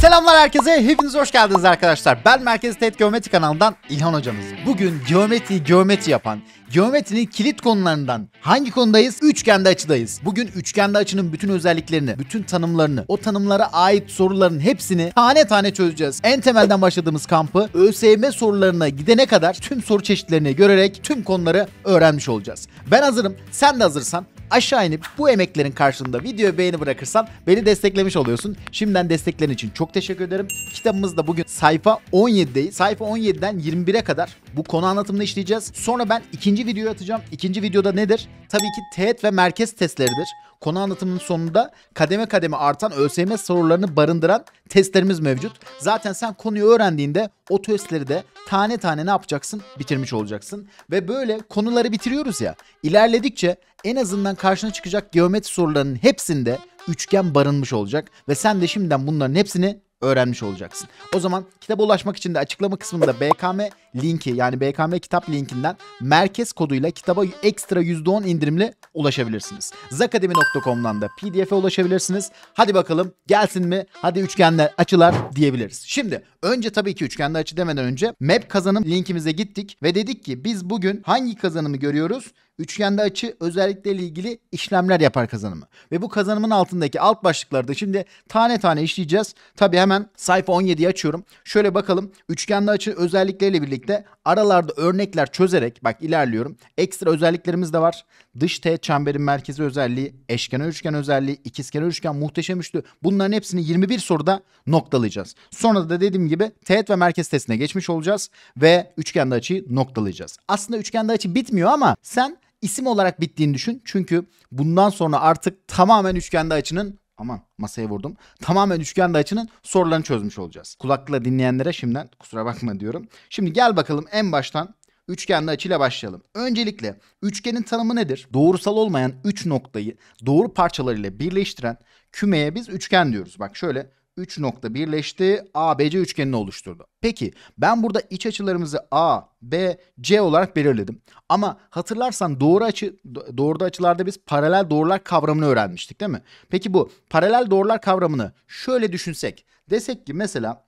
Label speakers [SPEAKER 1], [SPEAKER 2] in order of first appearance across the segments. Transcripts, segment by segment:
[SPEAKER 1] Selamlar herkese, hepiniz hoş geldiniz arkadaşlar. Ben Merkez Tet Geometri kanalından İlhan hocamız. Bugün geometriyi geometri yapan, geometrinin kilit konularından hangi konudayız? Üçgende açıdayız. Bugün üçgende açının bütün özelliklerini, bütün tanımlarını, o tanımlara ait soruların hepsini tane tane çözeceğiz. En temelden başladığımız kampı ÖSYM sorularına gidene kadar tüm soru çeşitlerini görerek tüm konuları öğrenmiş olacağız. Ben hazırım, sen de hazırsan aşağı inip bu emeklerin karşılığında videoya beğeni bırakırsan beni desteklemiş oluyorsun. Şimdiden desteklerin için çok çok teşekkür ederim. Kitabımız da bugün sayfa 17'deyiz. Sayfa 17'den 21'e kadar bu konu anlatımını işleyeceğiz. Sonra ben ikinci videoyu atacağım. İkinci videoda nedir? Tabii ki teğet ve merkez testleridir. Konu anlatımının sonunda kademe kademe artan ÖSYM sorularını barındıran testlerimiz mevcut. Zaten sen konuyu öğrendiğinde o testleri de tane tane ne yapacaksın? Bitirmiş olacaksın. Ve böyle konuları bitiriyoruz ya. İlerledikçe en azından karşına çıkacak geometri sorularının hepsinde üçgen barınmış olacak ve sen de şimdiden bunların hepsini öğrenmiş olacaksın. O zaman kitaba ulaşmak için de açıklama kısmında BKM linki yani BKM kitap linkinden merkez koduyla kitaba ekstra %10 indirimli ulaşabilirsiniz. Zakademi.com'dan da pdf'e ulaşabilirsiniz. Hadi bakalım gelsin mi? Hadi üçgenler açılar diyebiliriz. Şimdi önce tabii ki üçgenli açı demeden önce map kazanım linkimize gittik ve dedik ki biz bugün hangi kazanımı görüyoruz? Üçgende açı özellikleriyle ilgili işlemler yapar kazanımı. Ve bu kazanımın altındaki alt başlıklarda şimdi tane tane işleyeceğiz. Tabii hemen sayfa 17'yi açıyorum. Şöyle bakalım üçgende açı özellikleriyle birlikte birlikte aralarda örnekler çözerek bak ilerliyorum. Ekstra özelliklerimiz de var. Dış teğet çemberin merkezi özelliği, eşkenar üçgen özelliği, ikizkenar üçgen, muhteşem üçlü. Bunların hepsini 21 soruda noktalayacağız. Sonra da dediğim gibi teğet ve merkez testine geçmiş olacağız ve üçgende açıyı noktalayacağız. Aslında üçgende açı bitmiyor ama sen isim olarak bittiğini düşün. Çünkü bundan sonra artık tamamen üçgende açının Aman masaya vurdum. Tamamen üçgen açının sorularını çözmüş olacağız. Kulaklıkla dinleyenlere şimdiden kusura bakma diyorum. Şimdi gel bakalım en baştan üçgenli açıyla başlayalım. Öncelikle üçgenin tanımı nedir? Doğrusal olmayan üç noktayı doğru parçalarıyla birleştiren kümeye biz üçgen diyoruz. Bak şöyle 3 nokta birleşti. ABC üçgenini oluşturdu. Peki ben burada iç açılarımızı A, B, C olarak belirledim. Ama hatırlarsan doğru açı doğruda açılarda biz paralel doğrular kavramını öğrenmiştik değil mi? Peki bu paralel doğrular kavramını şöyle düşünsek. Desek ki mesela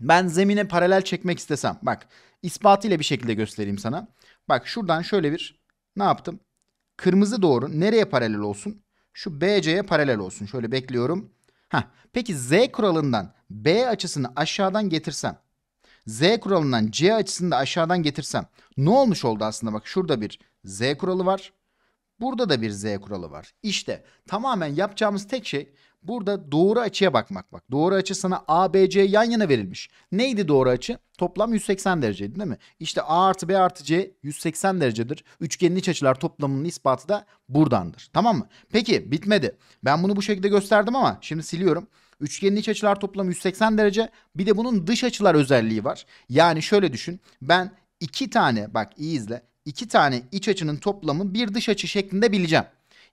[SPEAKER 1] ben zemine paralel çekmek istesem bak ispatıyla bir şekilde göstereyim sana. Bak şuradan şöyle bir ne yaptım? Kırmızı doğru nereye paralel olsun? Şu BC'ye paralel olsun. Şöyle bekliyorum. Heh, peki z kuralından b açısını aşağıdan getirsem, z kuralından c açısını da aşağıdan getirsem ne olmuş oldu aslında? Bak şurada bir z kuralı var. Burada da bir z kuralı var. İşte tamamen yapacağımız tek şey Burada doğru açıya bakmak bak. Doğru açı sana ABC yan yana verilmiş. Neydi doğru açı? Toplam 180 dereceydi değil mi? İşte A artı B artı C 180 derecedir. Üçgenin iç açılar toplamının ispatı da buradandır. Tamam mı? Peki bitmedi. Ben bunu bu şekilde gösterdim ama şimdi siliyorum. Üçgenin iç açılar toplamı 180 derece. Bir de bunun dış açılar özelliği var. Yani şöyle düşün. Ben iki tane bak iyi izle. İki tane iç açının toplamı bir dış açı şeklinde bileceğim.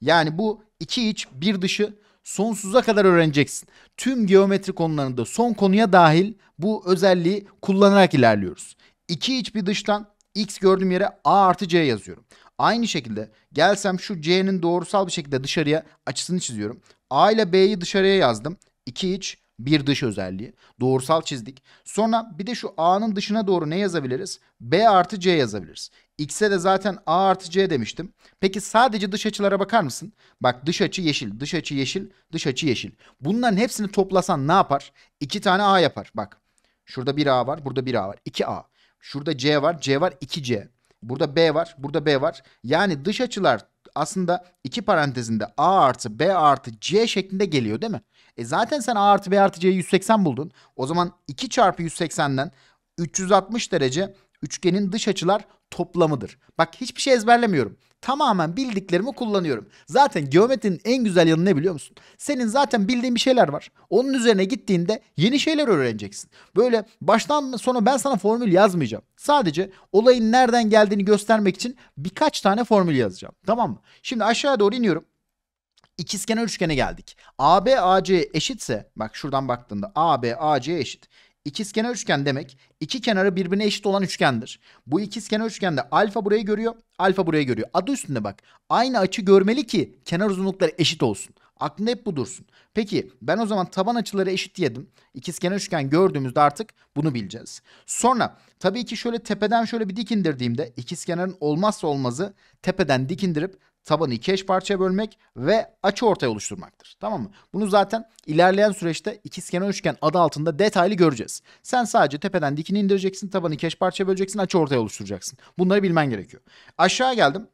[SPEAKER 1] Yani bu iki iç bir dışı sonsuza kadar öğreneceksin. Tüm geometri konularında son konuya dahil bu özelliği kullanarak ilerliyoruz. İki iç bir dıştan x gördüğüm yere a artı c yazıyorum. Aynı şekilde gelsem şu c'nin doğrusal bir şekilde dışarıya açısını çiziyorum. a ile b'yi dışarıya yazdım. İki iç bir dış özelliği. Doğrusal çizdik. Sonra bir de şu A'nın dışına doğru ne yazabiliriz? B artı C yazabiliriz. X'e de zaten A artı C demiştim. Peki sadece dış açılara bakar mısın? Bak dış açı yeşil, dış açı yeşil, dış açı yeşil. Bunların hepsini toplasan ne yapar? İki tane A yapar. Bak şurada bir A var, burada bir A var. 2A. Şurada C var, C var iki c Burada B var, burada B var. Yani dış açılar aslında iki parantezinde A artı B artı C şeklinde geliyor değil mi? E zaten sen A artı B artı C'yi 180 buldun. O zaman 2 çarpı 180'den 360 derece üçgenin dış açılar toplamıdır. Bak hiçbir şey ezberlemiyorum. Tamamen bildiklerimi kullanıyorum. Zaten geometrinin en güzel yanı ne biliyor musun? Senin zaten bildiğin bir şeyler var. Onun üzerine gittiğinde yeni şeyler öğreneceksin. Böyle baştan sona ben sana formül yazmayacağım. Sadece olayın nereden geldiğini göstermek için birkaç tane formül yazacağım. Tamam mı? Şimdi aşağıya doğru iniyorum. İkizkenar üçgene geldik. AB AC eşitse bak şuradan baktığında AB AC eşit. İkizkenar üçgen demek iki kenarı birbirine eşit olan üçgendir. Bu ikizkenar üçgende alfa burayı görüyor, alfa burayı görüyor. Adı üstünde bak. Aynı açı görmeli ki kenar uzunlukları eşit olsun. Aklında hep bu dursun. Peki ben o zaman taban açıları eşit diyedim. İkizkenar üçgen gördüğümüzde artık bunu bileceğiz. Sonra tabii ki şöyle tepeden şöyle bir dik indirdiğimde ikizkenarın olmazsa olmazı tepeden dik indirip tabanı iki eş parçaya bölmek ve açı ortaya oluşturmaktır. Tamam mı? Bunu zaten ilerleyen süreçte ikizkenar üçgen adı altında detaylı göreceğiz. Sen sadece tepeden dikini indireceksin, tabanı iki eş parçaya böleceksin, açı ortaya oluşturacaksın. Bunları bilmen gerekiyor. Aşağı geldim.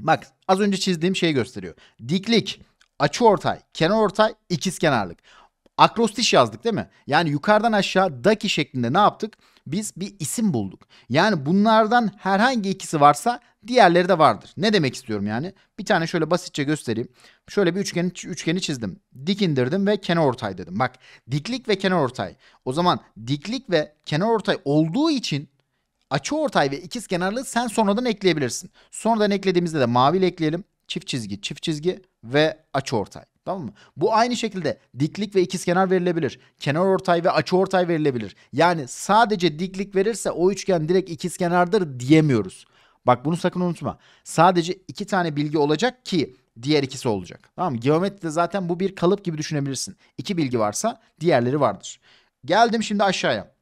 [SPEAKER 1] Bak az önce çizdiğim şeyi gösteriyor. Diklik, açı ortay, kenar ortay, ikizkenarlık. Akrostiş yazdık değil mi? Yani yukarıdan aşağı daki şeklinde ne yaptık? biz bir isim bulduk. Yani bunlardan herhangi ikisi varsa diğerleri de vardır. Ne demek istiyorum yani? Bir tane şöyle basitçe göstereyim. Şöyle bir üçgeni, üçgeni çizdim. Dik indirdim ve kenar ortay dedim. Bak diklik ve kenar ortay. O zaman diklik ve kenar ortay olduğu için açı ortay ve ikiz kenarlığı sen sonradan ekleyebilirsin. Sonradan eklediğimizde de maviyle ekleyelim. Çift çizgi, çift çizgi ve açı ortay. Tamam mı? Bu aynı şekilde diklik ve ikizkenar verilebilir. Kenar ortay ve açı ortay verilebilir. Yani sadece diklik verirse o üçgen direkt ikizkenardır diyemiyoruz. Bak bunu sakın unutma. Sadece iki tane bilgi olacak ki diğer ikisi olacak. Tamam mı? Geometride zaten bu bir kalıp gibi düşünebilirsin. İki bilgi varsa diğerleri vardır. Geldim şimdi aşağıya.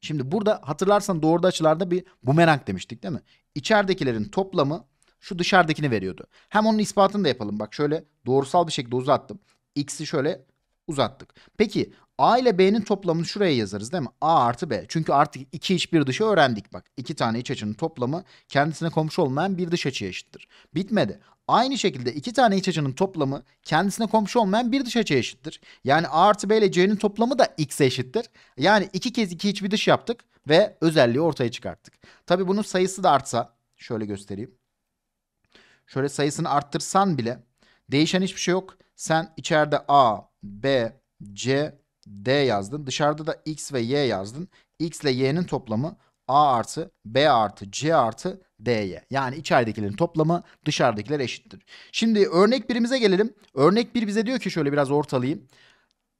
[SPEAKER 1] Şimdi burada hatırlarsan doğruda açılarda bir bumerang demiştik değil mi? İçeridekilerin toplamı şu dışarıdakini veriyordu. Hem onun ispatını da yapalım. Bak şöyle doğrusal bir şekilde uzattım. X'i şöyle uzattık. Peki A ile B'nin toplamını şuraya yazarız değil mi? A artı B. Çünkü artık iki iç bir dışı öğrendik bak. iki tane iç açının toplamı kendisine komşu olmayan bir dış açıya eşittir. Bitmedi. Aynı şekilde iki tane iç açının toplamı kendisine komşu olmayan bir dış açıya eşittir. Yani A artı B ile C'nin toplamı da X'e eşittir. Yani iki kez iki iç bir dış yaptık ve özelliği ortaya çıkarttık. Tabi bunun sayısı da artsa şöyle göstereyim. Şöyle sayısını arttırsan bile değişen hiçbir şey yok. Sen içeride A, B, C, D yazdın. Dışarıda da X ve Y yazdın. X ile Y'nin toplamı A artı B artı C artı D'ye. Yani içeridekilerin toplamı dışarıdakiler eşittir. Şimdi örnek birimize gelelim. Örnek bir bize diyor ki şöyle biraz ortalayayım.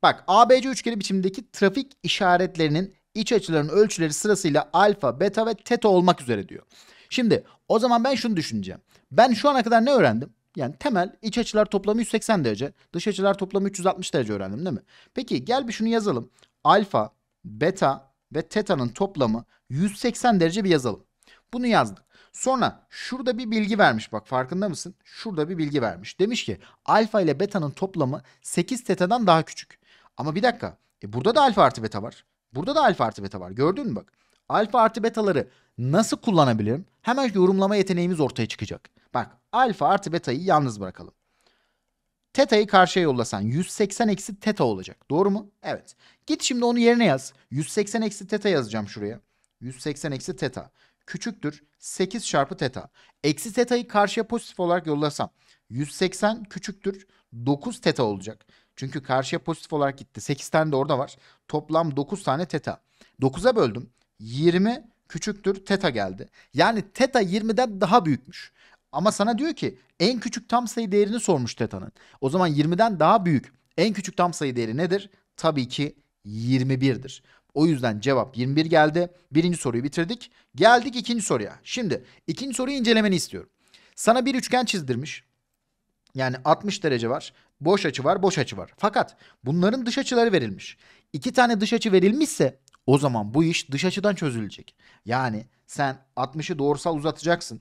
[SPEAKER 1] Bak ABC üçgeni biçimindeki trafik işaretlerinin iç açılarının ölçüleri sırasıyla alfa, beta ve teta olmak üzere diyor. Şimdi o zaman ben şunu düşüneceğim. Ben şu ana kadar ne öğrendim? Yani temel iç açılar toplamı 180 derece, dış açılar toplamı 360 derece öğrendim değil mi? Peki gel bir şunu yazalım. Alfa, beta ve teta'nın toplamı 180 derece bir yazalım. Bunu yazdık. Sonra şurada bir bilgi vermiş bak farkında mısın? Şurada bir bilgi vermiş. Demiş ki alfa ile beta'nın toplamı 8 teta'dan daha küçük. Ama bir dakika. E burada da alfa artı beta var. Burada da alfa artı beta var. Gördün mü bak? Alfa artı betaları nasıl kullanabilirim? Hemen yorumlama yeteneğimiz ortaya çıkacak. Bak alfa artı betayı yalnız bırakalım. Teta'yı karşıya yollasan 180 eksi teta olacak. Doğru mu? Evet. Git şimdi onu yerine yaz. 180 eksi teta yazacağım şuraya. 180 eksi teta. Küçüktür 8 çarpı teta. Eksi teta'yı karşıya pozitif olarak yollasam 180 küçüktür 9 teta olacak. Çünkü karşıya pozitif olarak gitti. 8 tane de orada var. Toplam 9 tane teta. 9'a böldüm. 20 küçüktür teta geldi. Yani teta 20'den daha büyükmüş. Ama sana diyor ki en küçük tam sayı değerini sormuş teta'nın. O zaman 20'den daha büyük en küçük tam sayı değeri nedir? Tabii ki 21'dir. O yüzden cevap 21 geldi. Birinci soruyu bitirdik. Geldik ikinci soruya. Şimdi ikinci soruyu incelemeni istiyorum. Sana bir üçgen çizdirmiş. Yani 60 derece var. Boş açı var, boş açı var. Fakat bunların dış açıları verilmiş. İki tane dış açı verilmişse o zaman bu iş dış açıdan çözülecek. Yani sen 60'ı doğrusal uzatacaksın.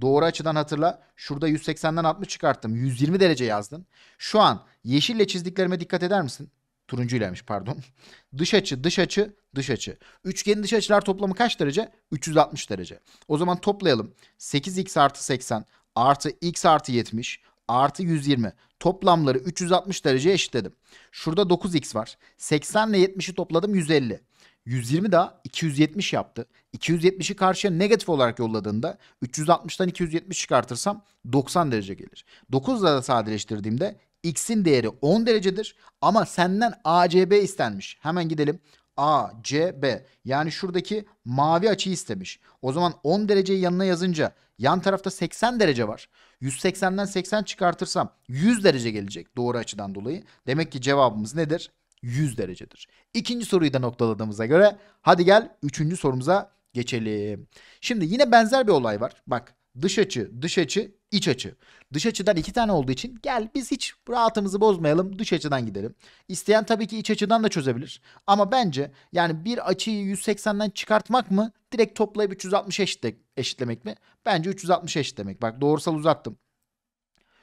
[SPEAKER 1] Doğru açıdan hatırla. Şurada 180'den 60 çıkarttım. 120 derece yazdın. Şu an yeşille çizdiklerime dikkat eder misin? Turuncu Turuncuylaymış pardon. Dış açı, dış açı, dış açı. Üçgenin dış açılar toplamı kaç derece? 360 derece. O zaman toplayalım. 8x artı 80 artı x artı 70 artı 120. Toplamları 360 derece eşitledim. Şurada 9x var. 80 ile 70'i topladım 150. 120 daha 270 yaptı. 270'i karşıya negatif olarak yolladığında 360'tan 270 çıkartırsam 90 derece gelir. 9 da sadeleştirdiğimde x'in değeri 10 derecedir ama senden ACB istenmiş. Hemen gidelim. ACB. Yani şuradaki mavi açıyı istemiş. O zaman 10 dereceyi yanına yazınca yan tarafta 80 derece var. 180'den 80 çıkartırsam 100 derece gelecek doğru açıdan dolayı. Demek ki cevabımız nedir? 100 derecedir. İkinci soruyu da noktaladığımıza göre hadi gel üçüncü sorumuza geçelim. Şimdi yine benzer bir olay var. Bak dış açı, dış açı, iç açı. Dış açıdan iki tane olduğu için gel biz hiç rahatımızı bozmayalım dış açıdan gidelim. İsteyen tabii ki iç açıdan da çözebilir. Ama bence yani bir açıyı 180'den çıkartmak mı direkt toplayıp 360 eşitle, eşitlemek mi? Bence 360 eşitlemek. Bak doğrusal uzattım.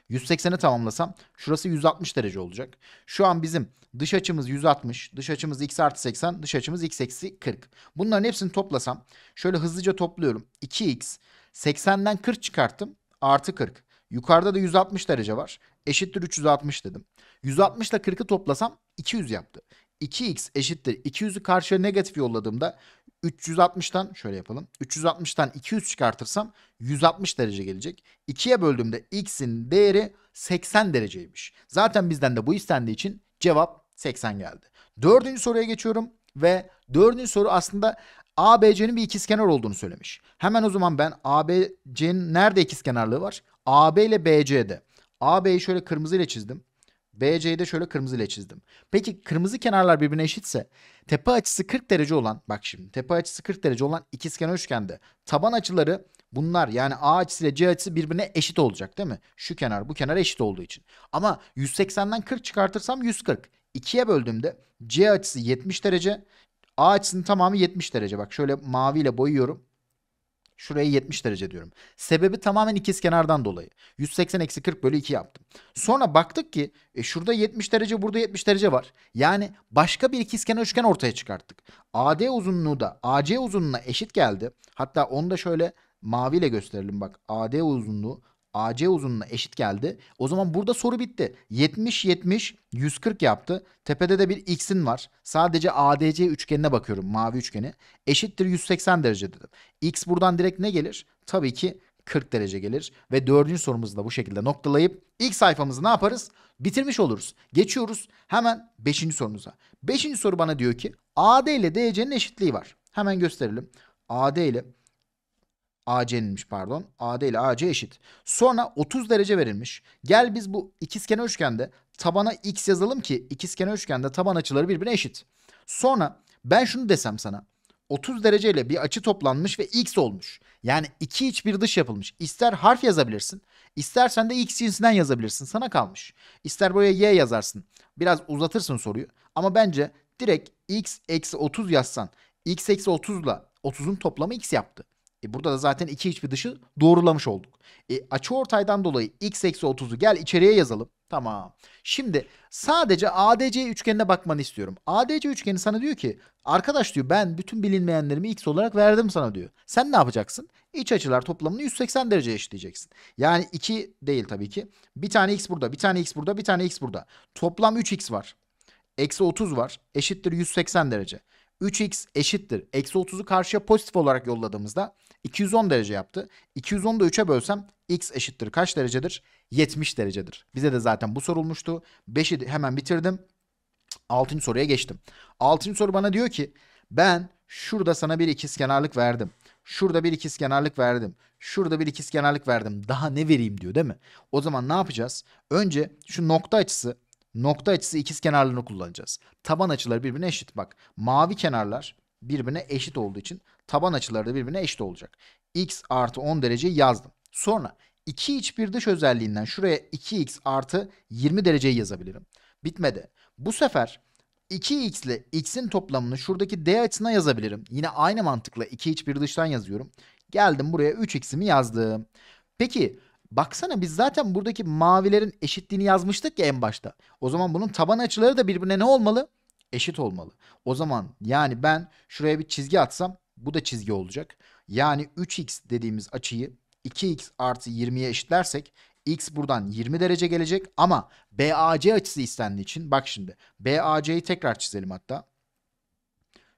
[SPEAKER 1] 180'e tamamlasam şurası 160 derece olacak. Şu an bizim dış açımız 160, dış açımız x artı 80, dış açımız x eksi 40. Bunların hepsini toplasam şöyle hızlıca topluyorum. 2x 80'den 40 çıkarttım artı 40. Yukarıda da 160 derece var. Eşittir 360 dedim. 160 ile 40'ı toplasam 200 yaptı. 2x eşittir 200'ü karşıya negatif yolladığımda 360'tan şöyle yapalım. 360'tan 200 çıkartırsam 160 derece gelecek. 2'ye böldüğümde x'in değeri 80 dereceymiş. Zaten bizden de bu istendiği için cevap 80 geldi. Dördüncü soruya geçiyorum ve dördüncü soru aslında ABC'nin bir ikizkenar olduğunu söylemiş. Hemen o zaman ben ABC'nin nerede ikizkenarlığı var? AB ile BC'de. AB'yi şöyle kırmızı ile çizdim. BC'yi de şöyle kırmızı ile çizdim. Peki kırmızı kenarlar birbirine eşitse tepe açısı 40 derece olan bak şimdi tepe açısı 40 derece olan ikizkenar üçgende taban açıları bunlar yani A açısı ile C açısı birbirine eşit olacak değil mi? Şu kenar bu kenar eşit olduğu için. Ama 180'den 40 çıkartırsam 140. 2'ye böldüğümde C açısı 70 derece A açısının tamamı 70 derece. Bak şöyle maviyle boyuyorum. Şurayı 70 derece diyorum. Sebebi tamamen ikiz kenardan dolayı. 180 eksi 40 bölü 2 yaptım. Sonra baktık ki e, şurada 70 derece burada 70 derece var. Yani başka bir ikiz kenar üçgen ortaya çıkarttık. AD uzunluğu da AC uzunluğuna eşit geldi. Hatta onu da şöyle maviyle gösterelim bak. AD uzunluğu AC uzunluğuna eşit geldi. O zaman burada soru bitti. 70 70 140 yaptı. Tepede de bir x'in var. Sadece ADC üçgenine bakıyorum mavi üçgeni. Eşittir 180 derece dedim. X buradan direkt ne gelir? Tabii ki 40 derece gelir. Ve dördüncü sorumuzu da bu şekilde noktalayıp ilk sayfamızı ne yaparız? Bitirmiş oluruz. Geçiyoruz hemen beşinci sorumuza. Beşinci soru bana diyor ki AD ile DC'nin eşitliği var. Hemen gösterelim. AD ile AC'ninmiş pardon. AD ile AC eşit. Sonra 30 derece verilmiş. Gel biz bu ikizkenar üçgende tabana x yazalım ki ikizkenar üçgende taban açıları birbirine eşit. Sonra ben şunu desem sana. 30 derece ile bir açı toplanmış ve x olmuş. Yani iki iç bir dış yapılmış. İster harf yazabilirsin, istersen de x cinsinden yazabilirsin. Sana kalmış. İster buraya y yazarsın. Biraz uzatırsın soruyu. Ama bence direkt x eksi 30 yazsan, x eksi 30 ile 30'un toplamı x yaptı. E burada da zaten iki hiçbir dışı doğrulamış olduk. E açı ortaydan dolayı x eksi 30'u gel içeriye yazalım. Tamam. Şimdi sadece ADC üçgenine bakmanı istiyorum. ADC üçgeni sana diyor ki arkadaş diyor ben bütün bilinmeyenlerimi x olarak verdim sana diyor. Sen ne yapacaksın? İç açılar toplamını 180 derece eşitleyeceksin. Yani 2 değil tabii ki. Bir tane x burada, bir tane x burada, bir tane x burada. Toplam 3x var. Eksi 30 var. Eşittir 180 derece. 3x eşittir. Eksi 30'u karşıya pozitif olarak yolladığımızda 210 derece yaptı. 210'u da 3'e bölsem x eşittir kaç derecedir? 70 derecedir. Bize de zaten bu sorulmuştu. 5'i hemen bitirdim. 6. soruya geçtim. 6. soru bana diyor ki ben şurada sana bir ikizkenarlık verdim. Şurada bir ikizkenarlık verdim. Şurada bir ikizkenarlık verdim. Daha ne vereyim diyor değil mi? O zaman ne yapacağız? Önce şu nokta açısı nokta açısı ikizkenarlarını kullanacağız. Taban açıları birbirine eşit. Bak mavi kenarlar birbirine eşit olduğu için Taban açıları da birbirine eşit olacak. X artı 10 derece yazdım. Sonra 2 iç bir dış özelliğinden şuraya 2x artı 20 dereceyi yazabilirim. Bitmedi. Bu sefer 2x ile x'in toplamını şuradaki d açısına yazabilirim. Yine aynı mantıkla 2 iç bir dıştan yazıyorum. Geldim buraya 3x'imi yazdım. Peki baksana biz zaten buradaki mavilerin eşitliğini yazmıştık ya en başta. O zaman bunun taban açıları da birbirine ne olmalı? Eşit olmalı. O zaman yani ben şuraya bir çizgi atsam bu da çizgi olacak. Yani 3x dediğimiz açıyı 2x artı 20'ye eşitlersek x buradan 20 derece gelecek ama BAC açısı istendiği için bak şimdi BAC'yi tekrar çizelim hatta.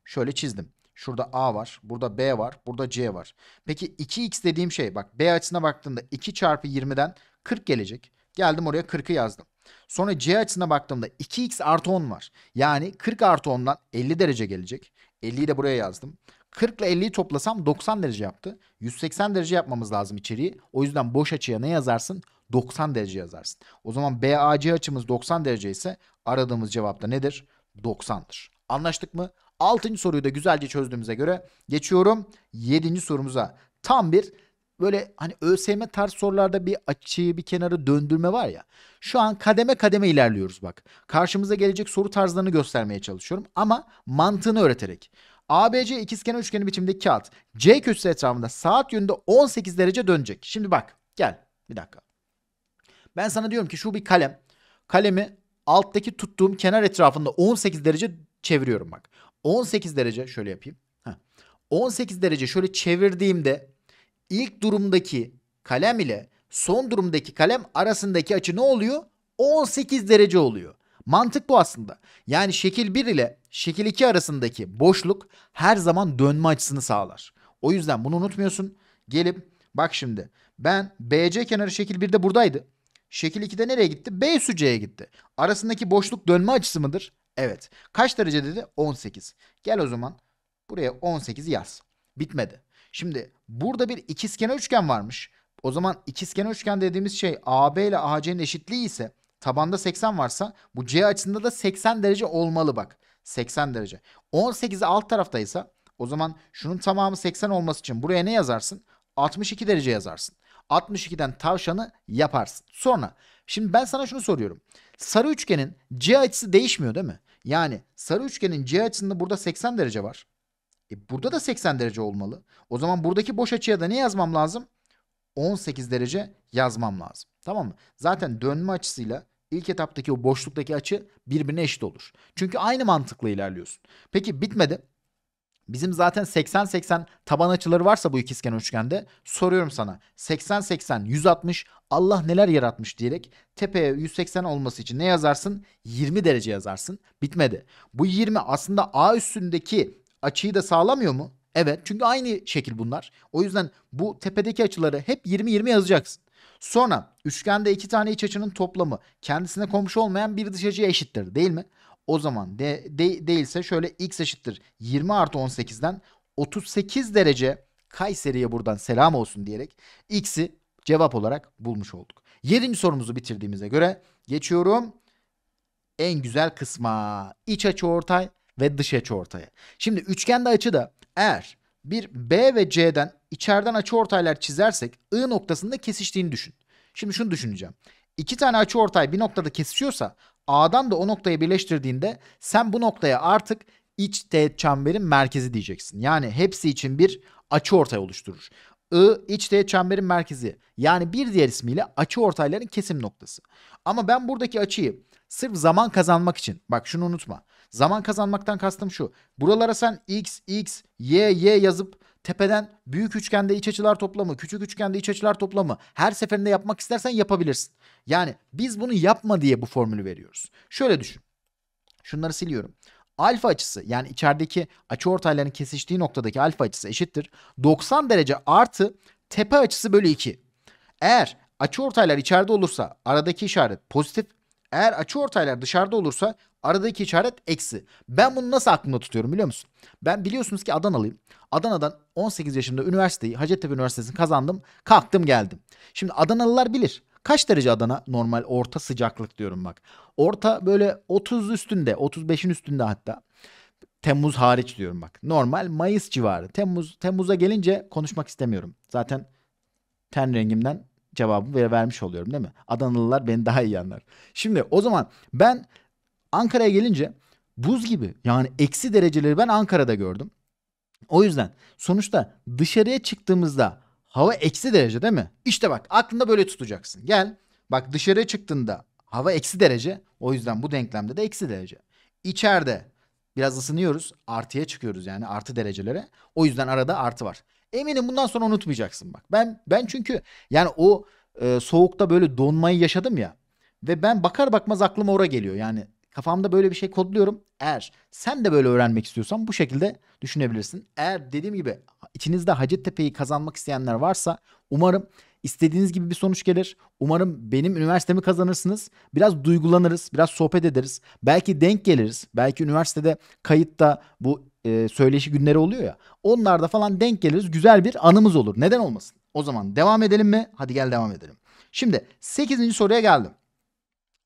[SPEAKER 1] Şöyle çizdim. Şurada A var. Burada B var. Burada C var. Peki 2x dediğim şey bak B açısına baktığımda 2 çarpı 20'den 40 gelecek. Geldim oraya 40'ı yazdım. Sonra C açısına baktığımda 2x artı 10 var. Yani 40 artı 10'dan 50 derece gelecek. 50'yi de buraya yazdım. 40 ile 50'yi toplasam 90 derece yaptı. 180 derece yapmamız lazım içeriği. O yüzden boş açıya ne yazarsın? 90 derece yazarsın. O zaman BAC açımız 90 derece ise aradığımız cevap da nedir? 90'dır. Anlaştık mı? 6. soruyu da güzelce çözdüğümüze göre geçiyorum 7. sorumuza. Tam bir böyle hani ÖSYM tarz sorularda bir açıyı bir kenarı döndürme var ya. Şu an kademe kademe ilerliyoruz bak. Karşımıza gelecek soru tarzlarını göstermeye çalışıyorum ama mantığını öğreterek. ABC ikizkenar üçgeni biçimindeki kağıt C köşesi etrafında saat yönünde 18 derece dönecek. Şimdi bak gel bir dakika. Ben sana diyorum ki şu bir kalem. Kalemi alttaki tuttuğum kenar etrafında 18 derece çeviriyorum bak. 18 derece şöyle yapayım. Heh. 18 derece şöyle çevirdiğimde ilk durumdaki kalem ile son durumdaki kalem arasındaki açı ne oluyor? 18 derece oluyor. Mantık bu aslında. Yani şekil 1 ile şekil 2 arasındaki boşluk her zaman dönme açısını sağlar. O yüzden bunu unutmuyorsun. Gelip bak şimdi ben BC kenarı şekil 1'de buradaydı. Şekil 2'de nereye gitti? B üssü C'ye gitti. Arasındaki boşluk dönme açısı mıdır? Evet. Kaç derece dedi? 18. Gel o zaman buraya 18 yaz. Bitmedi. Şimdi burada bir ikizkenar üçgen varmış. O zaman ikizkenar üçgen dediğimiz şey AB ile AC'nin eşitliği ise Tabanda 80 varsa bu C açısında da 80 derece olmalı bak. 80 derece. 18'i alt taraftaysa o zaman şunun tamamı 80 olması için buraya ne yazarsın? 62 derece yazarsın. 62'den tavşanı yaparsın. Sonra şimdi ben sana şunu soruyorum. Sarı üçgenin C açısı değişmiyor değil mi? Yani sarı üçgenin C açısında burada 80 derece var. E burada da 80 derece olmalı. O zaman buradaki boş açıya da ne yazmam lazım? 18 derece yazmam lazım. Tamam mı? Zaten dönme açısıyla ilk etaptaki o boşluktaki açı birbirine eşit olur. Çünkü aynı mantıkla ilerliyorsun. Peki bitmedi. Bizim zaten 80-80 taban açıları varsa bu ikizken üçgende soruyorum sana 80-80 160 Allah neler yaratmış diyerek tepeye 180 olması için ne yazarsın? 20 derece yazarsın. Bitmedi. Bu 20 aslında A üstündeki açıyı da sağlamıyor mu? Evet çünkü aynı şekil bunlar. O yüzden bu tepedeki açıları hep 20-20 yazacaksın. Sonra üçgende iki tane iç açının toplamı kendisine komşu olmayan bir dış açıya eşittir değil mi? O zaman de, de, değilse şöyle x eşittir 20 artı 18'den 38 derece Kayseri'ye buradan selam olsun diyerek x'i cevap olarak bulmuş olduk. Yedinci sorumuzu bitirdiğimize göre geçiyorum en güzel kısma iç açı ortay ve dış açı ortaya. Şimdi üçgende açı da eğer bir B ve C'den içeriden açıortaylar çizersek I noktasında kesiştiğini düşün. Şimdi şunu düşüneceğim. İki tane açıortay bir noktada kesişiyorsa A'dan da o noktayı birleştirdiğinde sen bu noktaya artık iç teğet çemberin merkezi diyeceksin. Yani hepsi için bir açıortay oluşturur. I iç teğet çemberin merkezi. Yani bir diğer ismiyle açıortayların kesim noktası. Ama ben buradaki açıyı Sırf zaman kazanmak için. Bak şunu unutma. Zaman kazanmaktan kastım şu. Buralara sen x, x, y, y yazıp tepeden büyük üçgende iç açılar toplamı, küçük üçgende iç açılar toplamı her seferinde yapmak istersen yapabilirsin. Yani biz bunu yapma diye bu formülü veriyoruz. Şöyle düşün. Şunları siliyorum. Alfa açısı yani içerideki açı ortaylarının kesiştiği noktadaki alfa açısı eşittir. 90 derece artı tepe açısı bölü 2. Eğer açı ortaylar içeride olursa aradaki işaret pozitif eğer açı ortaylar dışarıda olursa aradaki işaret eksi. Ben bunu nasıl aklımda tutuyorum biliyor musun? Ben biliyorsunuz ki Adanalıyım. Adana'dan 18 yaşında üniversiteyi Hacettepe Üniversitesi'ni kazandım. Kalktım geldim. Şimdi Adanalılar bilir. Kaç derece Adana normal orta sıcaklık diyorum bak. Orta böyle 30 üstünde 35'in üstünde hatta. Temmuz hariç diyorum bak. Normal Mayıs civarı. Temmuz Temmuz'a gelince konuşmak istemiyorum. Zaten ten rengimden cevabı vermiş oluyorum değil mi? Adanalılar beni daha iyi anlar. Şimdi o zaman ben Ankara'ya gelince buz gibi yani eksi dereceleri ben Ankara'da gördüm. O yüzden sonuçta dışarıya çıktığımızda hava eksi derece değil mi? İşte bak aklında böyle tutacaksın. Gel bak dışarıya çıktığında hava eksi derece. O yüzden bu denklemde de eksi derece. İçeride biraz ısınıyoruz artıya çıkıyoruz yani artı derecelere. O yüzden arada artı var. Eminim bundan sonra unutmayacaksın bak. Ben ben çünkü yani o e, soğukta böyle donmayı yaşadım ya. Ve ben bakar bakmaz aklıma ora geliyor. Yani kafamda böyle bir şey kodluyorum. Eğer sen de böyle öğrenmek istiyorsan bu şekilde düşünebilirsin. Eğer dediğim gibi içinizde Hacettepe'yi kazanmak isteyenler varsa umarım istediğiniz gibi bir sonuç gelir. Umarım benim üniversitemi kazanırsınız. Biraz duygulanırız, biraz sohbet ederiz. Belki denk geliriz. Belki üniversitede kayıtta bu e, söyleşi günleri oluyor ya. Onlarda falan denk geliriz. Güzel bir anımız olur. Neden olmasın? O zaman devam edelim mi? Hadi gel devam edelim. Şimdi 8. soruya geldim.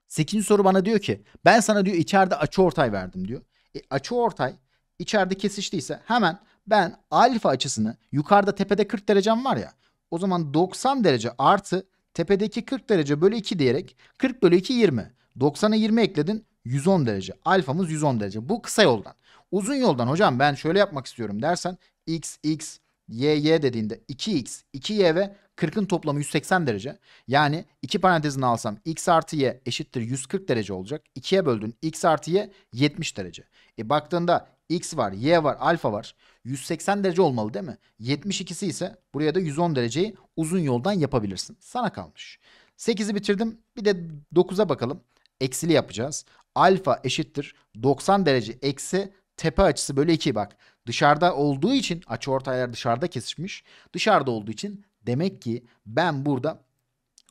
[SPEAKER 1] 8. soru bana diyor ki ben sana diyor içeride açı ortay verdim diyor. E, açı ortay içeride kesiştiyse hemen ben alfa açısını yukarıda tepede 40 derecem var ya. O zaman 90 derece artı tepedeki 40 derece bölü 2 diyerek 40 bölü 2 20. 90'a 20 ekledin 110 derece. Alfamız 110 derece. Bu kısa yoldan. Uzun yoldan hocam ben şöyle yapmak istiyorum dersen x, x, y, y dediğinde 2x, 2y ve 40'ın toplamı 180 derece. Yani iki parantezini alsam x artı y eşittir 140 derece olacak. 2'ye böldün x artı y 70 derece. E baktığında x var, y var, alfa var. 180 derece olmalı değil mi? 72'si ise buraya da 110 dereceyi uzun yoldan yapabilirsin. Sana kalmış. 8'i bitirdim. Bir de 9'a bakalım. Eksili yapacağız. Alfa eşittir 90 derece eksi tepe açısı bölü 2 bak. Dışarıda olduğu için açı ortaylar dışarıda kesişmiş. Dışarıda olduğu için demek ki ben burada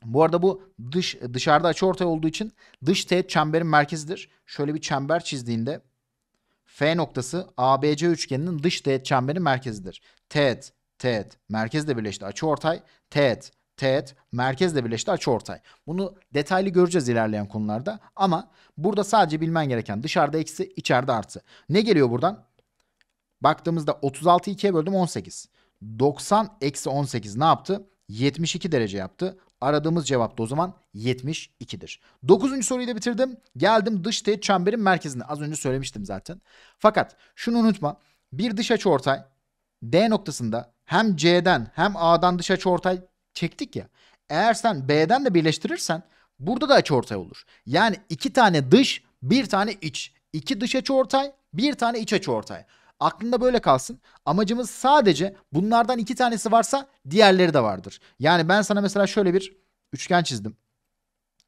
[SPEAKER 1] bu arada bu dış dışarıda açı ortay olduğu için dış teğet çemberin merkezidir. Şöyle bir çember çizdiğinde F noktası ABC üçgeninin dış teğet çemberin merkezidir. Teğet, teğet, merkezde birleşti açı ortay, teğet, teğet, merkezle birleşti açıortay. Bunu detaylı göreceğiz ilerleyen konularda ama burada sadece bilmen gereken dışarıda eksi, içeride artı. Ne geliyor buradan? Baktığımızda 36 2'ye böldüm 18. 90 eksi 18 ne yaptı? 72 derece yaptı. Aradığımız cevap da o zaman 72'dir. 9. soruyu da bitirdim. Geldim dış teğet çemberin merkezine. Az önce söylemiştim zaten. Fakat şunu unutma. Bir dış açı ortay D noktasında hem C'den hem A'dan dış açı ortay çektik ya. Eğer sen B'den de birleştirirsen burada da açıortay olur. Yani iki tane dış, bir tane iç. İki dış açıortay, bir tane iç açıortay. Aklında böyle kalsın. Amacımız sadece bunlardan iki tanesi varsa diğerleri de vardır. Yani ben sana mesela şöyle bir üçgen çizdim.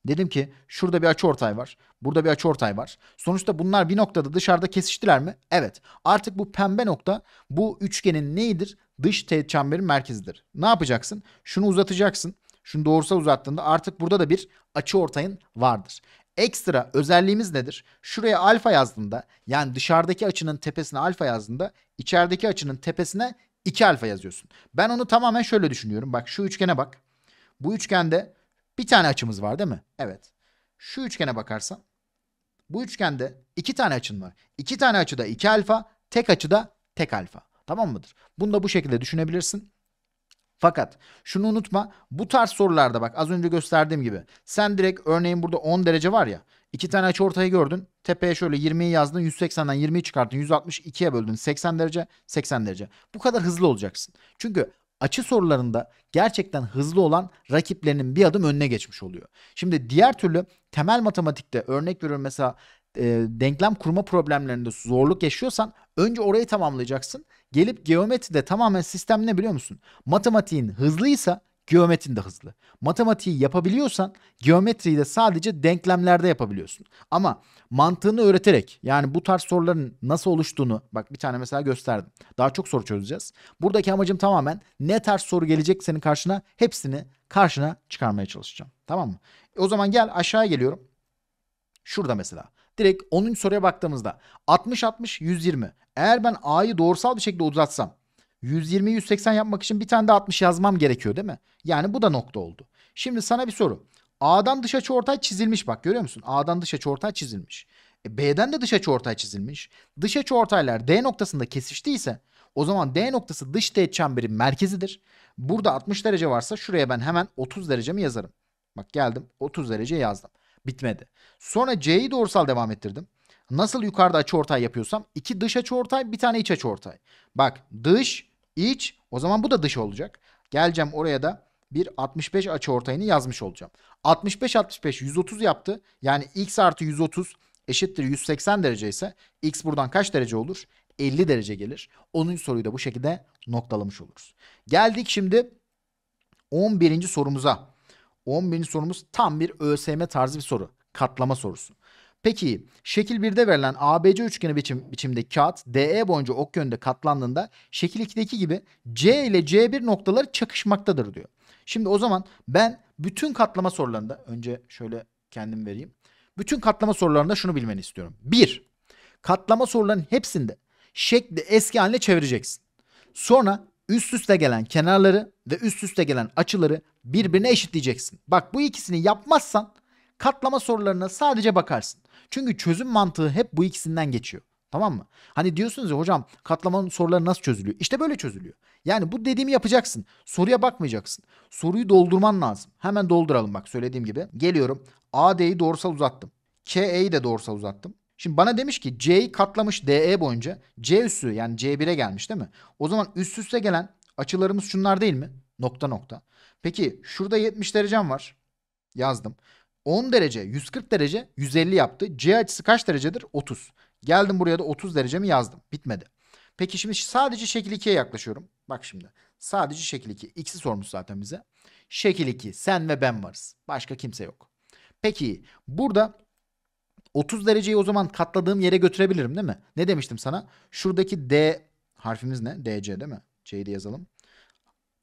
[SPEAKER 1] Dedim ki şurada bir açıortay var. Burada bir açıortay var. Sonuçta bunlar bir noktada dışarıda kesiştiler mi? Evet. Artık bu pembe nokta bu üçgenin neyidir? dış teğet çemberin merkezidir. Ne yapacaksın? Şunu uzatacaksın. Şunu doğrusal uzattığında artık burada da bir açı ortayın vardır. Ekstra özelliğimiz nedir? Şuraya alfa yazdığında yani dışarıdaki açının tepesine alfa yazdığında içerideki açının tepesine 2 alfa yazıyorsun. Ben onu tamamen şöyle düşünüyorum. Bak şu üçgene bak. Bu üçgende bir tane açımız var değil mi? Evet. Şu üçgene bakarsan bu üçgende iki tane açın var. İki tane açıda iki alfa, tek açıda tek alfa. Tamam mıdır? Bunu da bu şekilde düşünebilirsin. Fakat şunu unutma bu tarz sorularda bak az önce gösterdiğim gibi sen direkt örneğin burada 10 derece var ya iki tane açı ortayı gördün tepeye şöyle 20'yi yazdın 180'den 20'yi çıkarttın 162'ye böldün 80 derece 80 derece bu kadar hızlı olacaksın. Çünkü açı sorularında gerçekten hızlı olan rakiplerinin bir adım önüne geçmiş oluyor. Şimdi diğer türlü temel matematikte örnek veriyorum mesela e, denklem kurma problemlerinde zorluk yaşıyorsan önce orayı tamamlayacaksın. Gelip geometride tamamen sistem ne biliyor musun? Matematiğin hızlıysa geometrin de hızlı. Matematiği yapabiliyorsan geometriyi de sadece denklemlerde yapabiliyorsun. Ama mantığını öğreterek yani bu tarz soruların nasıl oluştuğunu bak bir tane mesela gösterdim. Daha çok soru çözeceğiz. Buradaki amacım tamamen ne tarz soru gelecek senin karşına hepsini karşına çıkarmaya çalışacağım. Tamam mı? E o zaman gel aşağıya geliyorum. Şurada mesela direkt 10. soruya baktığımızda 60 60 120. Eğer ben A'yı doğrusal bir şekilde uzatsam 120 180 yapmak için bir tane de 60 yazmam gerekiyor değil mi? Yani bu da nokta oldu. Şimdi sana bir soru. A'dan dış açı çizilmiş bak görüyor musun? A'dan dış açı çizilmiş. E, B'den de dış açı çizilmiş. Dış açı D noktasında kesiştiyse o zaman D noktası dış teğet çemberin merkezidir. Burada 60 derece varsa şuraya ben hemen 30 derecemi yazarım. Bak geldim 30 derece yazdım. Bitmedi. Sonra C'yi doğrusal devam ettirdim. Nasıl yukarıda açı yapıyorsam iki dış açı bir tane iç açı Bak dış iç o zaman bu da dış olacak. Geleceğim oraya da bir 65 açı ortayını yazmış olacağım. 65 65 130 yaptı. Yani x artı 130 eşittir 180 derece ise x buradan kaç derece olur? 50 derece gelir. 10. soruyu da bu şekilde noktalamış oluruz. Geldik şimdi 11. sorumuza. 11. sorumuz tam bir ÖSM tarzı bir soru. Katlama sorusu. Peki şekil 1'de verilen ABC üçgeni biçim, biçimde kağıt DE boyunca ok yönünde katlandığında şekil 2'deki gibi C ile C1 noktaları çakışmaktadır diyor. Şimdi o zaman ben bütün katlama sorularında önce şöyle kendim vereyim. Bütün katlama sorularında şunu bilmeni istiyorum. 1. Katlama sorularının hepsinde şekli eski haline çevireceksin. Sonra üst üste gelen kenarları ve üst üste gelen açıları birbirine eşitleyeceksin. Bak bu ikisini yapmazsan katlama sorularına sadece bakarsın. Çünkü çözüm mantığı hep bu ikisinden geçiyor. Tamam mı? Hani diyorsunuz ya hocam katlamanın soruları nasıl çözülüyor? İşte böyle çözülüyor. Yani bu dediğimi yapacaksın. Soruya bakmayacaksın. Soruyu doldurman lazım. Hemen dolduralım bak söylediğim gibi. Geliyorum. AD'yi doğrusal uzattım. KE'yi de doğrusal uzattım. Şimdi bana demiş ki C katlamış DE boyunca. C üssü yani C1'e gelmiş değil mi? O zaman üst üste gelen açılarımız şunlar değil mi? Nokta nokta. Peki şurada 70 derecem var. Yazdım. 10 derece, 140 derece, 150 yaptı. C açısı kaç derecedir? 30. Geldim buraya da 30 derecemi yazdım. Bitmedi. Peki şimdi sadece şekil 2'ye yaklaşıyorum. Bak şimdi. Sadece şekil 2. X'i sormuş zaten bize. Şekil 2. Sen ve ben varız. Başka kimse yok. Peki burada 30 dereceyi o zaman katladığım yere götürebilirim değil mi? Ne demiştim sana? Şuradaki D harfimiz ne? DC değil mi? C'yi de yazalım.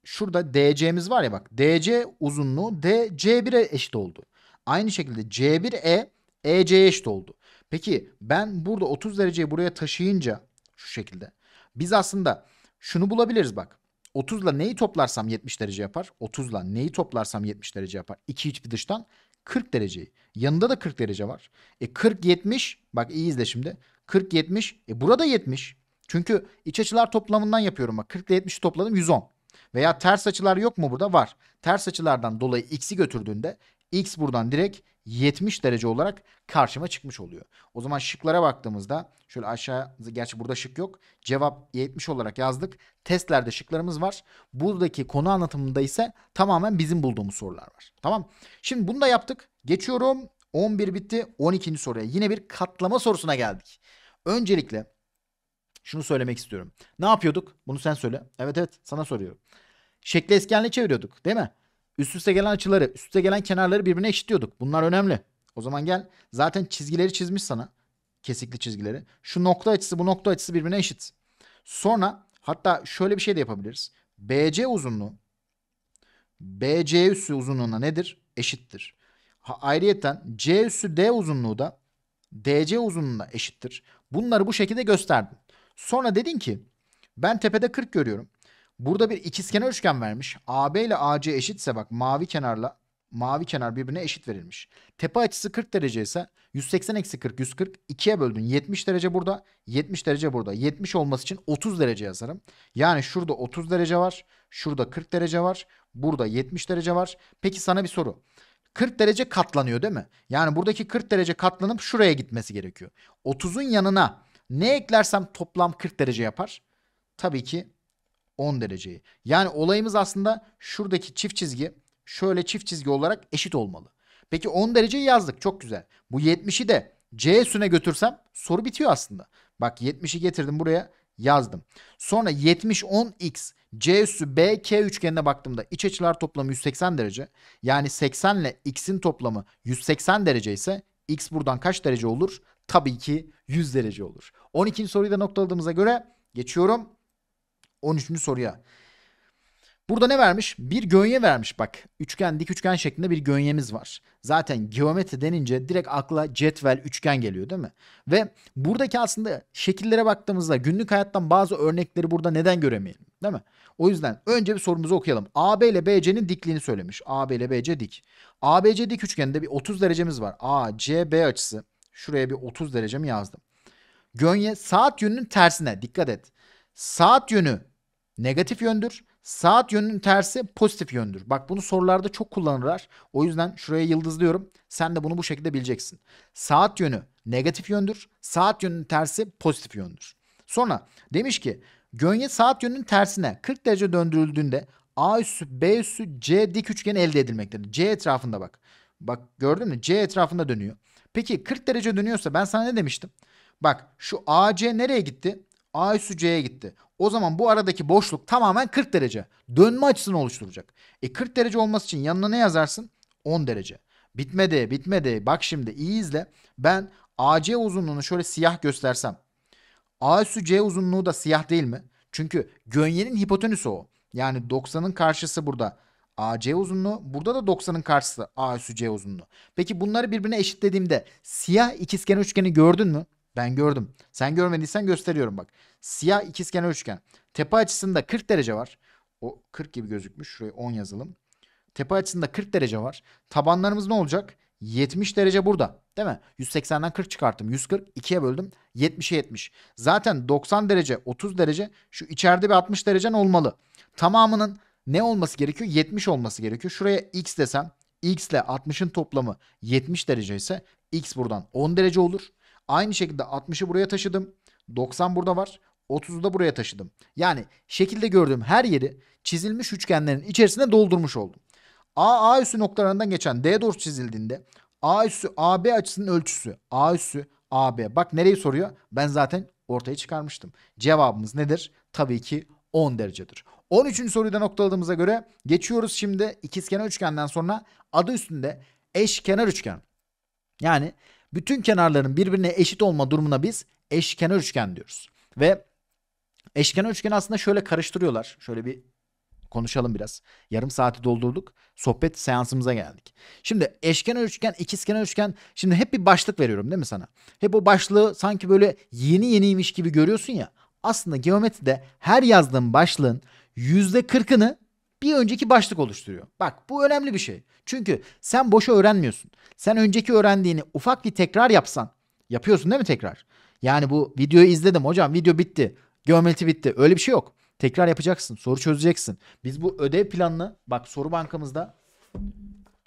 [SPEAKER 1] Şurada DC'miz var ya bak. DC uzunluğu DC1'e eşit oldu. Aynı şekilde C1E EC'ye eşit oldu. Peki ben burada 30 dereceyi buraya taşıyınca şu şekilde. Biz aslında şunu bulabiliriz bak. 30'la neyi toplarsam 70 derece yapar? 30'la neyi toplarsam 70 derece yapar? 2 iç bir dıştan 40 dereceyi. Yanında da 40 derece var. E 40 70 bak iyi izle şimdi. 40 70 e burada 70. Çünkü iç açılar toplamından yapıyorum bak. 40 ile 70'i topladım 110. Veya ters açılar yok mu burada? Var. Ters açılardan dolayı x'i götürdüğünde x buradan direkt 70 derece olarak karşıma çıkmış oluyor. O zaman şıklara baktığımızda şöyle aşağı gerçi burada şık yok. Cevap 70 olarak yazdık. Testlerde şıklarımız var. Buradaki konu anlatımında ise tamamen bizim bulduğumuz sorular var. Tamam. Şimdi bunu da yaptık. Geçiyorum. 11 bitti. 12. soruya. Yine bir katlama sorusuna geldik. Öncelikle şunu söylemek istiyorum. Ne yapıyorduk? Bunu sen söyle. Evet evet sana soruyorum. Şekli eskenle çeviriyorduk değil mi? Üst üste gelen açıları, üst üste gelen kenarları birbirine eşitliyorduk. Bunlar önemli. O zaman gel zaten çizgileri çizmiş sana. Kesikli çizgileri. Şu nokta açısı bu nokta açısı birbirine eşit. Sonra hatta şöyle bir şey de yapabiliriz. BC uzunluğu BC üssü uzunluğuna nedir? Eşittir. Ha, ayrıyeten C üssü D uzunluğu da DC uzunluğuna eşittir. Bunları bu şekilde gösterdim. Sonra dedin ki ben tepede 40 görüyorum. Burada bir ikizkenar üçgen vermiş. AB ile AC eşitse bak mavi kenarla mavi kenar birbirine eşit verilmiş. Tepe açısı 40 derece ise 180 eksi 40 140 2'ye böldün 70 derece burada 70 derece burada 70 olması için 30 derece yazarım. Yani şurada 30 derece var şurada 40 derece var burada 70 derece var. Peki sana bir soru. 40 derece katlanıyor değil mi? Yani buradaki 40 derece katlanıp şuraya gitmesi gerekiyor. 30'un yanına ne eklersem toplam 40 derece yapar? Tabii ki 10 dereceyi. Yani olayımız aslında şuradaki çift çizgi şöyle çift çizgi olarak eşit olmalı. Peki 10 dereceyi yazdık çok güzel. Bu 70'i de C üstüne götürsem soru bitiyor aslında. Bak 70'i getirdim buraya yazdım. Sonra 70 10x C üssü BK üçgenine baktığımda iç açılar toplamı 180 derece. Yani 80 ile x'in toplamı 180 derece ise x buradan kaç derece olur? Tabii ki 100 derece olur. 12. soruyu da noktaladığımıza göre geçiyorum. 13. soruya. Burada ne vermiş? Bir gönye vermiş bak. Üçgen, dik üçgen şeklinde bir gönyemiz var. Zaten geometri denince direkt akla cetvel, üçgen geliyor değil mi? Ve buradaki aslında şekillere baktığımızda günlük hayattan bazı örnekleri burada neden göremeyelim değil mi? O yüzden önce bir sorumuzu okuyalım. AB ile BC'nin dikliğini söylemiş. AB ile BC dik. ABC dik üçgeninde bir 30 derecemiz var. ACB açısı. Şuraya bir 30 derecemi yazdım. Gönye saat yönünün tersine dikkat et. Saat yönü negatif yöndür. Saat yönünün tersi pozitif yöndür. Bak bunu sorularda çok kullanırlar. O yüzden şuraya yıldızlıyorum. Sen de bunu bu şekilde bileceksin. Saat yönü negatif yöndür. Saat yönünün tersi pozitif yöndür. Sonra demiş ki gönye saat yönünün tersine 40 derece döndürüldüğünde A üssü B üssü C dik üçgen elde edilmektedir. C etrafında bak. Bak gördün mü? C etrafında dönüyor. Peki 40 derece dönüyorsa ben sana ne demiştim? Bak şu AC nereye gitti? A üssü C'ye gitti. O zaman bu aradaki boşluk tamamen 40 derece. Dönme açısını oluşturacak. E 40 derece olması için yanına ne yazarsın? 10 derece. Bitmedi, bitmedi. Bak şimdi iyi izle. Ben AC uzunluğunu şöyle siyah göstersem. A üssü C uzunluğu da siyah değil mi? Çünkü gönyenin hipotenüsü o. Yani 90'ın karşısı burada AC uzunluğu. Burada da 90'ın karşısı A üssü C uzunluğu. Peki bunları birbirine eşitlediğimde siyah ikizkenar üçgeni gördün mü? Ben gördüm. Sen görmediysen gösteriyorum bak. Siyah ikizkenar üçgen. Tepe açısında 40 derece var. O 40 gibi gözükmüş. Şuraya 10 yazalım. Tepe açısında 40 derece var. Tabanlarımız ne olacak? 70 derece burada. Değil mi? 180'den 40 çıkarttım. 140 2'ye böldüm. 70'e 70. Zaten 90 derece 30 derece şu içeride bir 60 derecen olmalı. Tamamının ne olması gerekiyor? 70 olması gerekiyor. Şuraya x desem x ile 60'ın toplamı 70 derece ise x buradan 10 derece olur. Aynı şekilde 60'ı buraya taşıdım. 90 burada var. 30'u da buraya taşıdım. Yani şekilde gördüğüm her yeri çizilmiş üçgenlerin içerisine doldurmuş oldum. A, A üssü noktalarından geçen D doğru çizildiğinde A üssü AB açısının ölçüsü. A üssü AB. Bak nereyi soruyor? Ben zaten ortaya çıkarmıştım. Cevabımız nedir? Tabii ki 10 derecedir. 13. soruyu da noktaladığımıza göre geçiyoruz şimdi ikizkenar üçgenden sonra adı üstünde eşkenar üçgen. Yani bütün kenarların birbirine eşit olma durumuna biz eşkenar üçgen diyoruz. Ve eşkenar üçgeni aslında şöyle karıştırıyorlar. Şöyle bir konuşalım biraz. Yarım saati doldurduk. Sohbet seansımıza geldik. Şimdi eşkenar üçgen, ikizkenar üçgen. Şimdi hep bir başlık veriyorum değil mi sana? Hep o başlığı sanki böyle yeni yeniymiş gibi görüyorsun ya. Aslında geometride her yazdığım başlığın %40'ını bir önceki başlık oluşturuyor. Bak bu önemli bir şey. Çünkü sen boşa öğrenmiyorsun. Sen önceki öğrendiğini ufak bir tekrar yapsan. Yapıyorsun değil mi tekrar? Yani bu videoyu izledim hocam video bitti. Geometri bitti. Öyle bir şey yok. Tekrar yapacaksın. Soru çözeceksin. Biz bu ödev planını bak soru bankamızda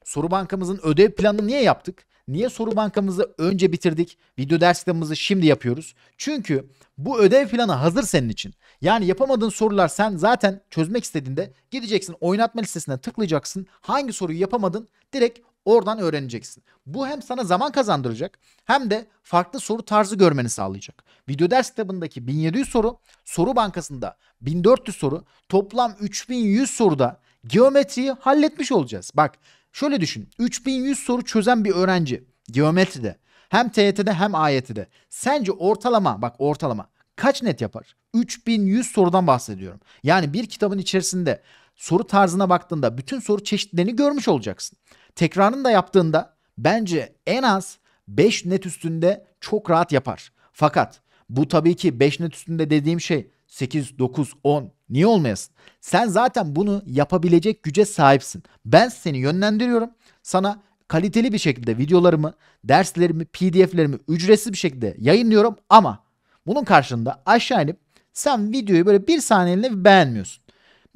[SPEAKER 1] Soru bankamızın ödev planını niye yaptık? Niye soru bankamızı önce bitirdik? Video ders kitabımızı şimdi yapıyoruz. Çünkü bu ödev planı hazır senin için. Yani yapamadığın sorular sen zaten çözmek istediğinde gideceksin oynatma listesine tıklayacaksın. Hangi soruyu yapamadın direkt oradan öğreneceksin. Bu hem sana zaman kazandıracak hem de farklı soru tarzı görmeni sağlayacak. Video ders kitabındaki 1700 soru, soru bankasında 1400 soru, toplam 3100 soruda geometriyi halletmiş olacağız. Bak Şöyle düşün. 3100 soru çözen bir öğrenci geometride hem TYT'de hem AYT'de sence ortalama bak ortalama kaç net yapar? 3100 sorudan bahsediyorum. Yani bir kitabın içerisinde soru tarzına baktığında bütün soru çeşitlerini görmüş olacaksın. Tekrarını da yaptığında bence en az 5 net üstünde çok rahat yapar. Fakat bu tabii ki 5 net üstünde dediğim şey 8, 9, 10 niye olmayasın? Sen zaten bunu yapabilecek güce sahipsin. Ben seni yönlendiriyorum. Sana kaliteli bir şekilde videolarımı, derslerimi, pdf'lerimi ücretsiz bir şekilde yayınlıyorum ama bunun karşılığında aşağı inip sen videoyu böyle bir saniyeliğine beğenmiyorsun.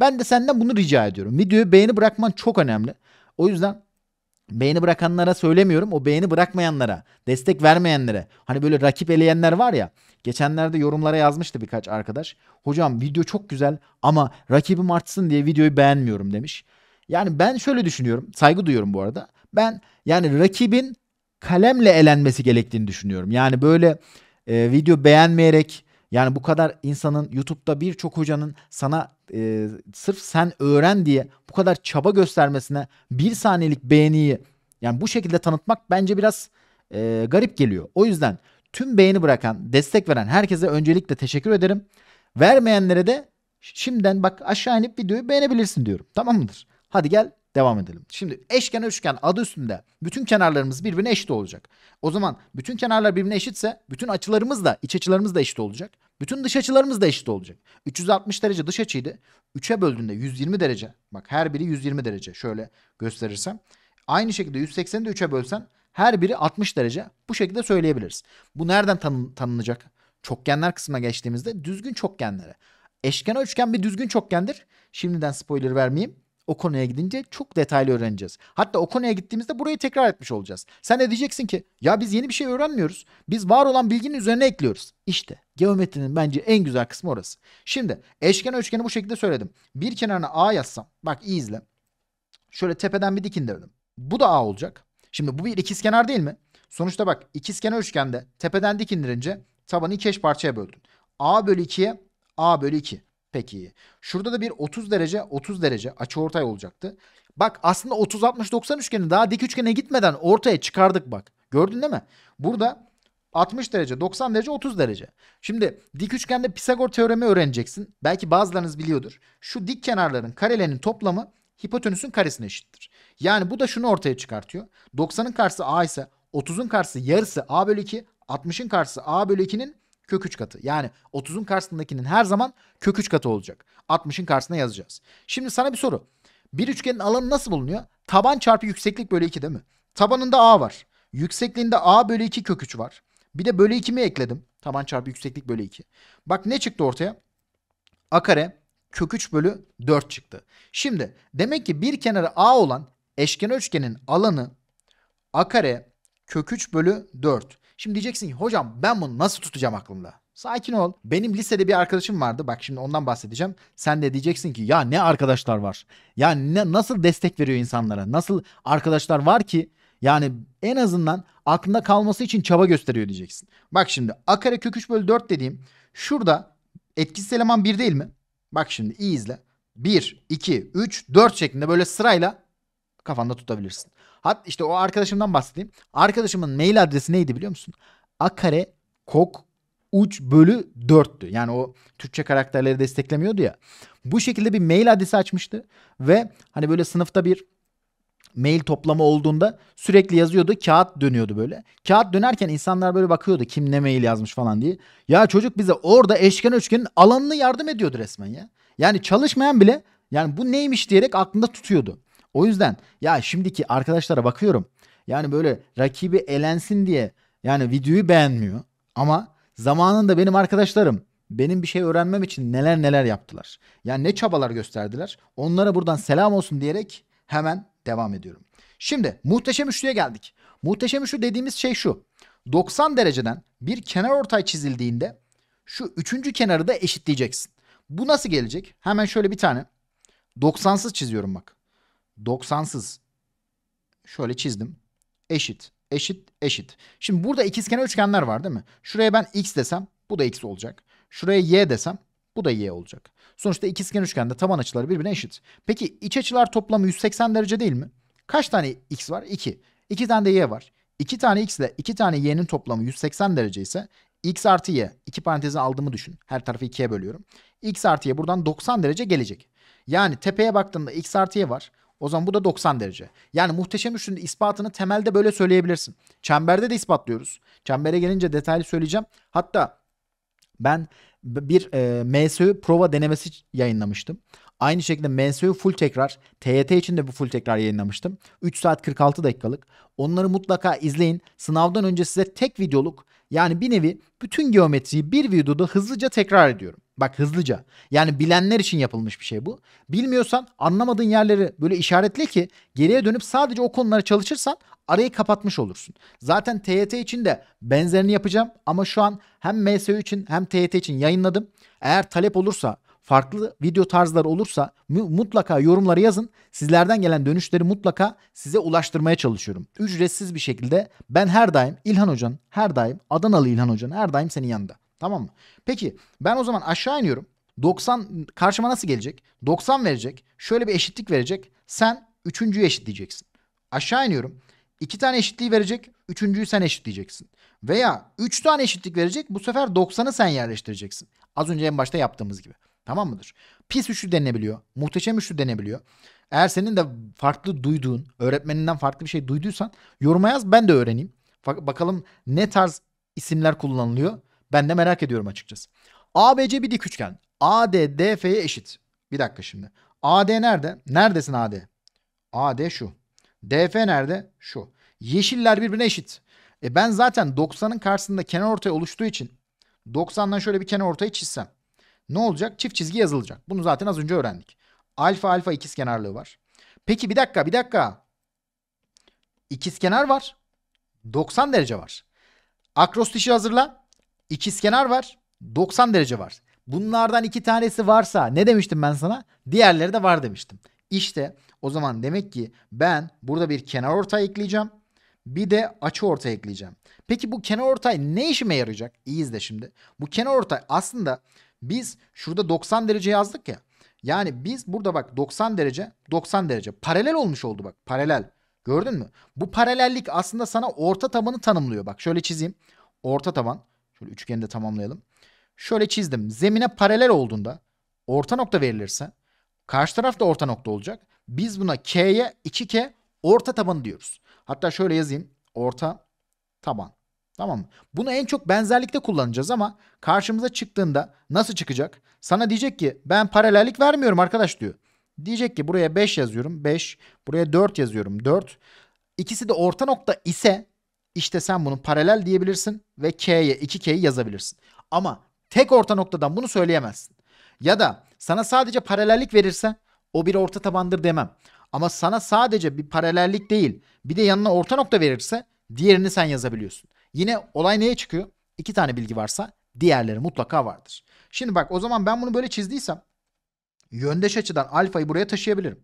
[SPEAKER 1] Ben de senden bunu rica ediyorum. Videoyu beğeni bırakman çok önemli. O yüzden beğeni bırakanlara söylemiyorum. O beğeni bırakmayanlara, destek vermeyenlere. Hani böyle rakip eleyenler var ya. Geçenlerde yorumlara yazmıştı birkaç arkadaş. Hocam video çok güzel ama rakibim artsın diye videoyu beğenmiyorum demiş. Yani ben şöyle düşünüyorum. Saygı duyuyorum bu arada. Ben yani rakibin kalemle elenmesi gerektiğini düşünüyorum. Yani böyle e, video beğenmeyerek yani bu kadar insanın YouTube'da birçok hocanın sana e, sırf sen öğren diye bu kadar çaba göstermesine bir saniyelik beğeniyi yani bu şekilde tanıtmak bence biraz e, garip geliyor. O yüzden tüm beğeni bırakan, destek veren herkese öncelikle teşekkür ederim. Vermeyenlere de şimdiden bak aşağı inip videoyu beğenebilirsin diyorum. Tamam mıdır? Hadi gel devam edelim. Şimdi eşken üçgen adı üstünde bütün kenarlarımız birbirine eşit olacak. O zaman bütün kenarlar birbirine eşitse bütün açılarımız da iç açılarımız da eşit olacak. Bütün dış açılarımız da eşit olacak. 360 derece dış açıydı. 3'e böldüğünde 120 derece. Bak her biri 120 derece. Şöyle gösterirsem. Aynı şekilde 180'i de 3'e bölsen her biri 60 derece. Bu şekilde söyleyebiliriz. Bu nereden tanın tanınacak? Çokgenler kısmına geçtiğimizde düzgün çokgenlere. Eşken üçgen bir düzgün çokgendir. Şimdiden spoiler vermeyeyim o konuya gidince çok detaylı öğreneceğiz. Hatta o konuya gittiğimizde burayı tekrar etmiş olacağız. Sen de diyeceksin ki ya biz yeni bir şey öğrenmiyoruz. Biz var olan bilginin üzerine ekliyoruz. İşte geometrinin bence en güzel kısmı orası. Şimdi eşken üçgeni bu şekilde söyledim. Bir kenarına A yazsam bak iyi izle. Şöyle tepeden bir dik indirdim. Bu da A olacak. Şimdi bu bir ikizkenar değil mi? Sonuçta bak ikizkenar üçgende tepeden dik indirince tabanı iki eş parçaya böldün. A bölü 2'ye A bölü 2. Peki. Şurada da bir 30 derece 30 derece açıortay olacaktı. Bak aslında 30 60 90 üçgeni daha dik üçgene gitmeden ortaya çıkardık bak. Gördün değil mi? Burada 60 derece, 90 derece, 30 derece. Şimdi dik üçgende Pisagor teoremi öğreneceksin. Belki bazılarınız biliyordur. Şu dik kenarların karelerinin toplamı hipotenüsün karesine eşittir. Yani bu da şunu ortaya çıkartıyor. 90'ın karşısı A ise 30'un karşısı yarısı A bölü 2, 60'ın karşısı A bölü 2'nin kök 3 katı. Yani 30'un karşısındakinin her zaman kök 3 katı olacak. 60'ın karşısına yazacağız. Şimdi sana bir soru. Bir üçgenin alanı nasıl bulunuyor? Taban çarpı yükseklik bölü 2 değil mi? Tabanında A var. Yüksekliğinde A bölü 2 kök 3 var. Bir de bölü 2 mi ekledim? Taban çarpı yükseklik bölü 2. Bak ne çıktı ortaya? A kare kök 3 bölü 4 çıktı. Şimdi demek ki bir kenarı A olan eşkenar üçgenin alanı A kare kök 3 bölü 4. Şimdi diyeceksin ki hocam ben bunu nasıl tutacağım aklımda? Sakin ol. Benim lisede bir arkadaşım vardı. Bak şimdi ondan bahsedeceğim. Sen de diyeceksin ki ya ne arkadaşlar var. yani ne, nasıl destek veriyor insanlara? Nasıl arkadaşlar var ki? Yani en azından aklında kalması için çaba gösteriyor diyeceksin. Bak şimdi a kare kök 3 bölü 4 dediğim şurada etkisiz eleman 1 değil mi? Bak şimdi iyi izle. 1, 2, 3, 4 şeklinde böyle sırayla kafanda tutabilirsin. Hat işte o arkadaşımdan bahsedeyim. Arkadaşımın mail adresi neydi biliyor musun? Akare kok uç bölü 4'tü. Yani o Türkçe karakterleri desteklemiyordu ya. Bu şekilde bir mail adresi açmıştı ve hani böyle sınıfta bir mail toplama olduğunda sürekli yazıyordu. Kağıt dönüyordu böyle. Kağıt dönerken insanlar böyle bakıyordu kim ne mail yazmış falan diye. Ya çocuk bize orada eşken üçgenin alanını yardım ediyordu resmen ya. Yani çalışmayan bile yani bu neymiş diyerek aklında tutuyordu. O yüzden ya şimdiki arkadaşlara bakıyorum. Yani böyle rakibi elensin diye yani videoyu beğenmiyor. Ama zamanında benim arkadaşlarım benim bir şey öğrenmem için neler neler yaptılar. Yani ne çabalar gösterdiler. Onlara buradan selam olsun diyerek hemen devam ediyorum. Şimdi muhteşem üçlüye geldik. Muhteşem üçlü dediğimiz şey şu. 90 dereceden bir kenar ortay çizildiğinde şu üçüncü kenarı da eşitleyeceksin. Bu nasıl gelecek? Hemen şöyle bir tane. 90'sız çiziyorum bak. 90'sız şöyle çizdim. Eşit, eşit, eşit. Şimdi burada ikizkenar üçgenler var değil mi? Şuraya ben x desem bu da x olacak. Şuraya y desem bu da y olacak. Sonuçta ikizkenar üçgende taban açıları birbirine eşit. Peki iç açılar toplamı 180 derece değil mi? Kaç tane x var? 2. 2 tane de y var. 2 tane x ile 2 tane y'nin toplamı 180 derece ise x artı y. iki parantezi aldığımı düşün. Her tarafı ikiye bölüyorum. x artı y buradan 90 derece gelecek. Yani tepeye baktığında x artı y var. O zaman bu da 90 derece. Yani muhteşem üçlünün ispatını temelde böyle söyleyebilirsin. Çemberde de ispatlıyoruz. Çembere gelince detaylı söyleyeceğim. Hatta ben bir e, MSU prova denemesi yayınlamıştım. Aynı şekilde MSU full tekrar, TYT için de bu full tekrar yayınlamıştım. 3 saat 46 dakikalık. Onları mutlaka izleyin. Sınavdan önce size tek videoluk yani bir nevi bütün geometriyi bir videoda hızlıca tekrar ediyorum. Bak hızlıca. Yani bilenler için yapılmış bir şey bu. Bilmiyorsan anlamadığın yerleri böyle işaretle ki geriye dönüp sadece o konulara çalışırsan arayı kapatmış olursun. Zaten TYT için de benzerini yapacağım ama şu an hem MSU için hem TYT için yayınladım. Eğer talep olursa farklı video tarzları olursa mutlaka yorumlara yazın. Sizlerden gelen dönüşleri mutlaka size ulaştırmaya çalışıyorum. Ücretsiz bir şekilde ben her daim İlhan Hoca'nın, her daim Adanalı İlhan Hoca'nın her daim senin yanında. Tamam mı? Peki ben o zaman aşağı iniyorum. 90 karşıma nasıl gelecek? 90 verecek. Şöyle bir eşitlik verecek. Sen üçüncüyü eşitleyeceksin. Aşağı iniyorum. İki tane eşitliği verecek. Üçüncüyü sen eşitleyeceksin. Veya üç tane eşitlik verecek. Bu sefer 90'ı sen yerleştireceksin. Az önce en başta yaptığımız gibi. Tamam mıdır? Pis üçlü denebiliyor. Muhteşem üçlü denebiliyor. Eğer senin de farklı duyduğun, öğretmeninden farklı bir şey duyduysan yoruma yaz ben de öğreneyim. Bakalım ne tarz isimler kullanılıyor ben de merak ediyorum açıkçası. ABC bir dik üçgen. AD DF'ye eşit. Bir dakika şimdi. AD nerede? Neredesin AD? AD şu. DF nerede? Şu. Yeşiller birbirine eşit. E ben zaten 90'ın karşısında kenar ortaya oluştuğu için 90'dan şöyle bir kenar ortayı çizsem. Ne olacak? Çift çizgi yazılacak. Bunu zaten az önce öğrendik. Alfa alfa ikiz kenarlığı var. Peki bir dakika bir dakika. İkiz kenar var. 90 derece var. Akrostişi hazırla. İkizkenar var. 90 derece var. Bunlardan iki tanesi varsa ne demiştim ben sana? Diğerleri de var demiştim. İşte o zaman demek ki ben burada bir kenar ortay ekleyeceğim. Bir de açı ortay ekleyeceğim. Peki bu kenar ortay ne işime yarayacak? İyi izle şimdi. Bu kenar ortay aslında biz şurada 90 derece yazdık ya. Yani biz burada bak 90 derece 90 derece paralel olmuş oldu bak paralel. Gördün mü? Bu paralellik aslında sana orta tabanı tanımlıyor. Bak şöyle çizeyim. Orta taban Şöyle üçgeni de tamamlayalım. Şöyle çizdim. Zemine paralel olduğunda orta nokta verilirse karşı taraf da orta nokta olacak. Biz buna K'ye 2K orta tabanı diyoruz. Hatta şöyle yazayım. Orta taban. Tamam mı? Bunu en çok benzerlikte kullanacağız ama karşımıza çıktığında nasıl çıkacak? Sana diyecek ki ben paralellik vermiyorum arkadaş diyor. Diyecek ki buraya 5 yazıyorum 5. Buraya 4 yazıyorum 4. İkisi de orta nokta ise işte sen bunu paralel diyebilirsin ve K'ye 2K'yi yazabilirsin. Ama tek orta noktadan bunu söyleyemezsin. Ya da sana sadece paralellik verirse o bir orta tabandır demem. Ama sana sadece bir paralellik değil bir de yanına orta nokta verirse diğerini sen yazabiliyorsun. Yine olay neye çıkıyor? İki tane bilgi varsa diğerleri mutlaka vardır. Şimdi bak o zaman ben bunu böyle çizdiysem yöndeş açıdan alfayı buraya taşıyabilirim.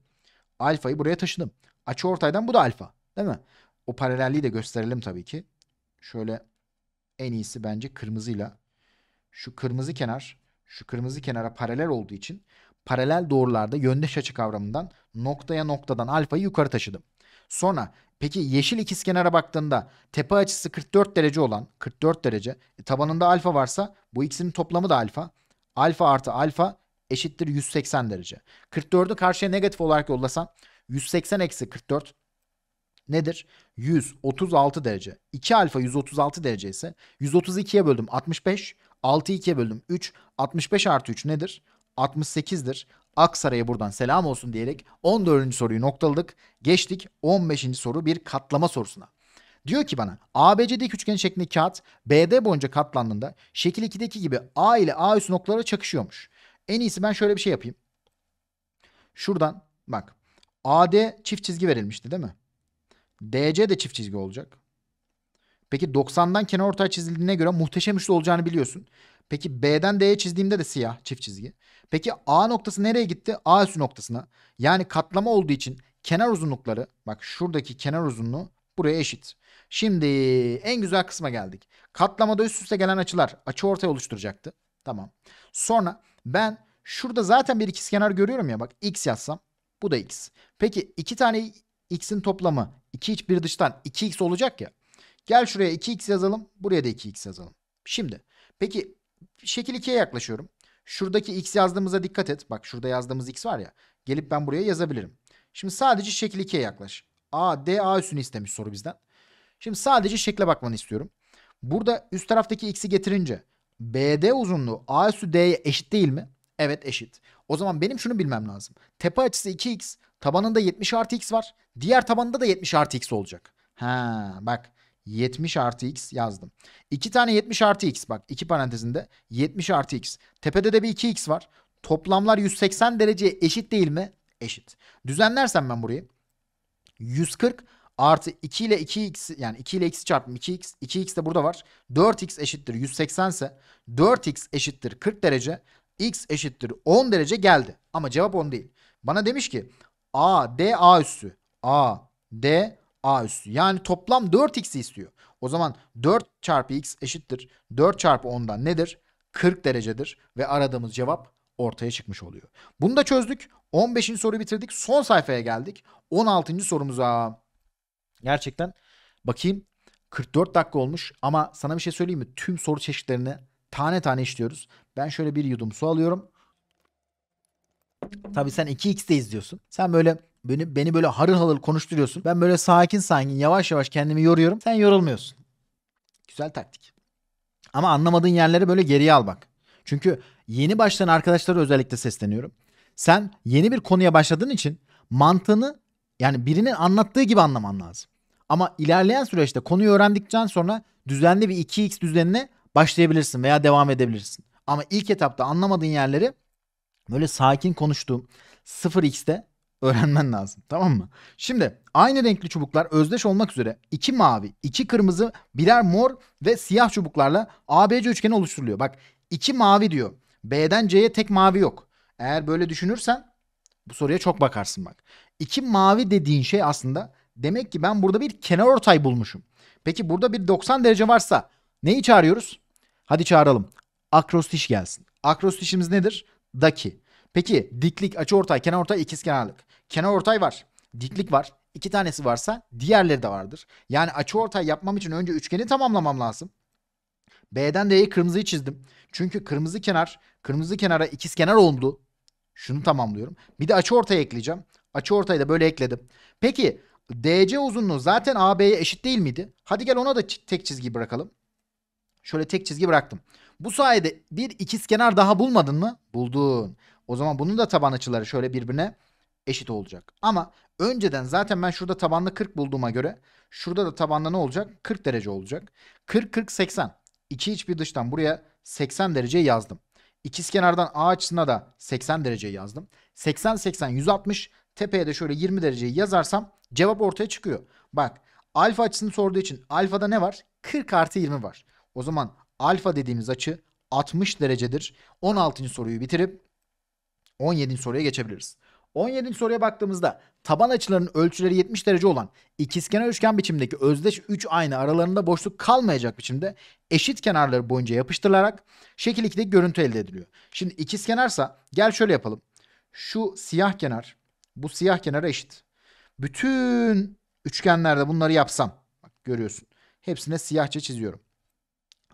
[SPEAKER 1] Alfayı buraya taşıdım. Açı ortaydan bu da alfa değil mi? O paralelliği de gösterelim tabii ki. Şöyle en iyisi bence kırmızıyla şu kırmızı kenar şu kırmızı kenara paralel olduğu için paralel doğrularda yöndeş açı kavramından noktaya noktadan alfayı yukarı taşıdım. Sonra peki yeşil ikizkenara baktığında tepe açısı 44 derece olan 44 derece e, tabanında alfa varsa bu ikisinin toplamı da alfa. Alfa artı alfa eşittir 180 derece. 44'ü karşıya negatif olarak yollasan 180 eksi 44 nedir? 136 derece. 2 alfa 136 derece ise 132'ye böldüm 65. 6'yı 2'ye böldüm 3. 65 artı 3 nedir? 68'dir. Aksaray'a buradan selam olsun diyerek 14. soruyu noktaladık. Geçtik 15. soru bir katlama sorusuna. Diyor ki bana ABC'deki üçgen şeklinde kağıt BD boyunca katlandığında şekil 2'deki gibi A ile A üst noktaları çakışıyormuş. En iyisi ben şöyle bir şey yapayım. Şuradan bak AD çift çizgi verilmişti değil mi? DC de çift çizgi olacak. Peki 90'dan kenar ortay çizildiğine göre muhteşem üçlü olacağını biliyorsun. Peki B'den D'ye çizdiğimde de siyah çift çizgi. Peki A noktası nereye gitti? A üstü noktasına. Yani katlama olduğu için kenar uzunlukları bak şuradaki kenar uzunluğu buraya eşit. Şimdi en güzel kısma geldik. Katlamada üst üste gelen açılar açı ortaya oluşturacaktı. Tamam. Sonra ben şurada zaten bir ikizkenar görüyorum ya bak x yazsam bu da x. Peki iki tane x'in toplamı 2 iç bir dıştan 2x olacak ya. Gel şuraya 2x yazalım. Buraya da 2x yazalım. Şimdi peki şekil 2'ye yaklaşıyorum. Şuradaki x yazdığımıza dikkat et. Bak şurada yazdığımız x var ya. Gelip ben buraya yazabilirim. Şimdi sadece şekil 2'ye yaklaş. A, D, A üssünü istemiş soru bizden. Şimdi sadece şekle bakmanı istiyorum. Burada üst taraftaki x'i getirince BD uzunluğu A üssü D'ye eşit değil mi? Evet eşit. O zaman benim şunu bilmem lazım. Tepe açısı 2x, Tabanında 70 artı x var. Diğer tabanında da 70 artı x olacak. Ha bak 70 artı x yazdım. 2 tane 70 artı x bak iki parantezinde 70 artı x. Tepede de bir 2x var. Toplamlar 180 dereceye eşit değil mi? Eşit. Düzenlersem ben burayı 140 artı 2 ile 2x yani 2 ile x çarptım 2x 2x de burada var. 4x eşittir 180 ise 4x eşittir 40 derece x eşittir 10 derece geldi. Ama cevap 10 değil. Bana demiş ki A, D, A üssü. A, D, A üssü. Yani toplam 4x'i istiyor. O zaman 4 çarpı x eşittir. 4 çarpı 10'dan nedir? 40 derecedir ve aradığımız cevap ortaya çıkmış oluyor. Bunu da çözdük. 15. soruyu bitirdik. Son sayfaya geldik. 16. sorumuza. Gerçekten bakayım 44 dakika olmuş ama sana bir şey söyleyeyim mi? Tüm soru çeşitlerini tane tane işliyoruz. Ben şöyle bir yudum su alıyorum. Tabii sen 2x'te izliyorsun. Sen böyle beni, beni böyle harıl harıl konuşturuyorsun. Ben böyle sakin sakin yavaş yavaş kendimi yoruyorum. Sen yorulmuyorsun. Güzel taktik. Ama anlamadığın yerleri böyle geriye al bak. Çünkü yeni başlayan arkadaşlara özellikle sesleniyorum. Sen yeni bir konuya başladığın için mantığını yani birinin anlattığı gibi anlaman lazım. Ama ilerleyen süreçte konuyu öğrendikten sonra düzenli bir 2x düzenine başlayabilirsin veya devam edebilirsin. Ama ilk etapta anlamadığın yerleri Böyle sakin konuştuğum 0x'te öğrenmen lazım. Tamam mı? Şimdi aynı renkli çubuklar özdeş olmak üzere iki mavi, iki kırmızı, birer mor ve siyah çubuklarla ABC üçgeni oluşturuluyor. Bak iki mavi diyor. B'den C'ye tek mavi yok. Eğer böyle düşünürsen bu soruya çok bakarsın bak. İki mavi dediğin şey aslında demek ki ben burada bir kenar ortay bulmuşum. Peki burada bir 90 derece varsa neyi çağırıyoruz? Hadi çağıralım. Akrostiş gelsin. Akrostişimiz nedir? daki. Peki diklik, açıortay, kenarortay, ikizkenarlık. Kenarortay var. Diklik var. İki tanesi varsa diğerleri de vardır. Yani açıortay yapmam için önce üçgeni tamamlamam lazım. B'den D'ye kırmızıyı çizdim. Çünkü kırmızı kenar, kırmızı kenara ikizkenar oldu. Şunu tamamlıyorum. Bir de açıortay ekleyeceğim. Açıortayı da böyle ekledim. Peki DC uzunluğu zaten AB'ye eşit değil miydi? Hadi gel ona da tek çizgi bırakalım. Şöyle tek çizgi bıraktım. Bu sayede bir ikizkenar daha bulmadın mı? Buldun. O zaman bunun da taban açıları şöyle birbirine eşit olacak. Ama önceden zaten ben şurada tabanlı 40 bulduğuma göre şurada da tabanlı ne olacak? 40 derece olacak. 40 40 80. İki iç bir dıştan buraya 80 derece yazdım. İkiz kenardan A açısına da 80 derece yazdım. 80 80 160 tepeye de şöyle 20 dereceyi yazarsam cevap ortaya çıkıyor. Bak alfa açısını sorduğu için alfada ne var? 40 artı 20 var. O zaman alfa dediğimiz açı 60 derecedir. 16. soruyu bitirip 17. soruya geçebiliriz. 17. soruya baktığımızda taban açılarının ölçüleri 70 derece olan ikizkenar üçgen biçimindeki özdeş 3 ayna aralarında boşluk kalmayacak biçimde eşit kenarları boyunca yapıştırılarak şekil 2'de görüntü elde ediliyor. Şimdi ikizkenarsa gel şöyle yapalım. Şu siyah kenar bu siyah kenara eşit. Bütün üçgenlerde bunları yapsam bak görüyorsun. Hepsine siyahça çiziyorum.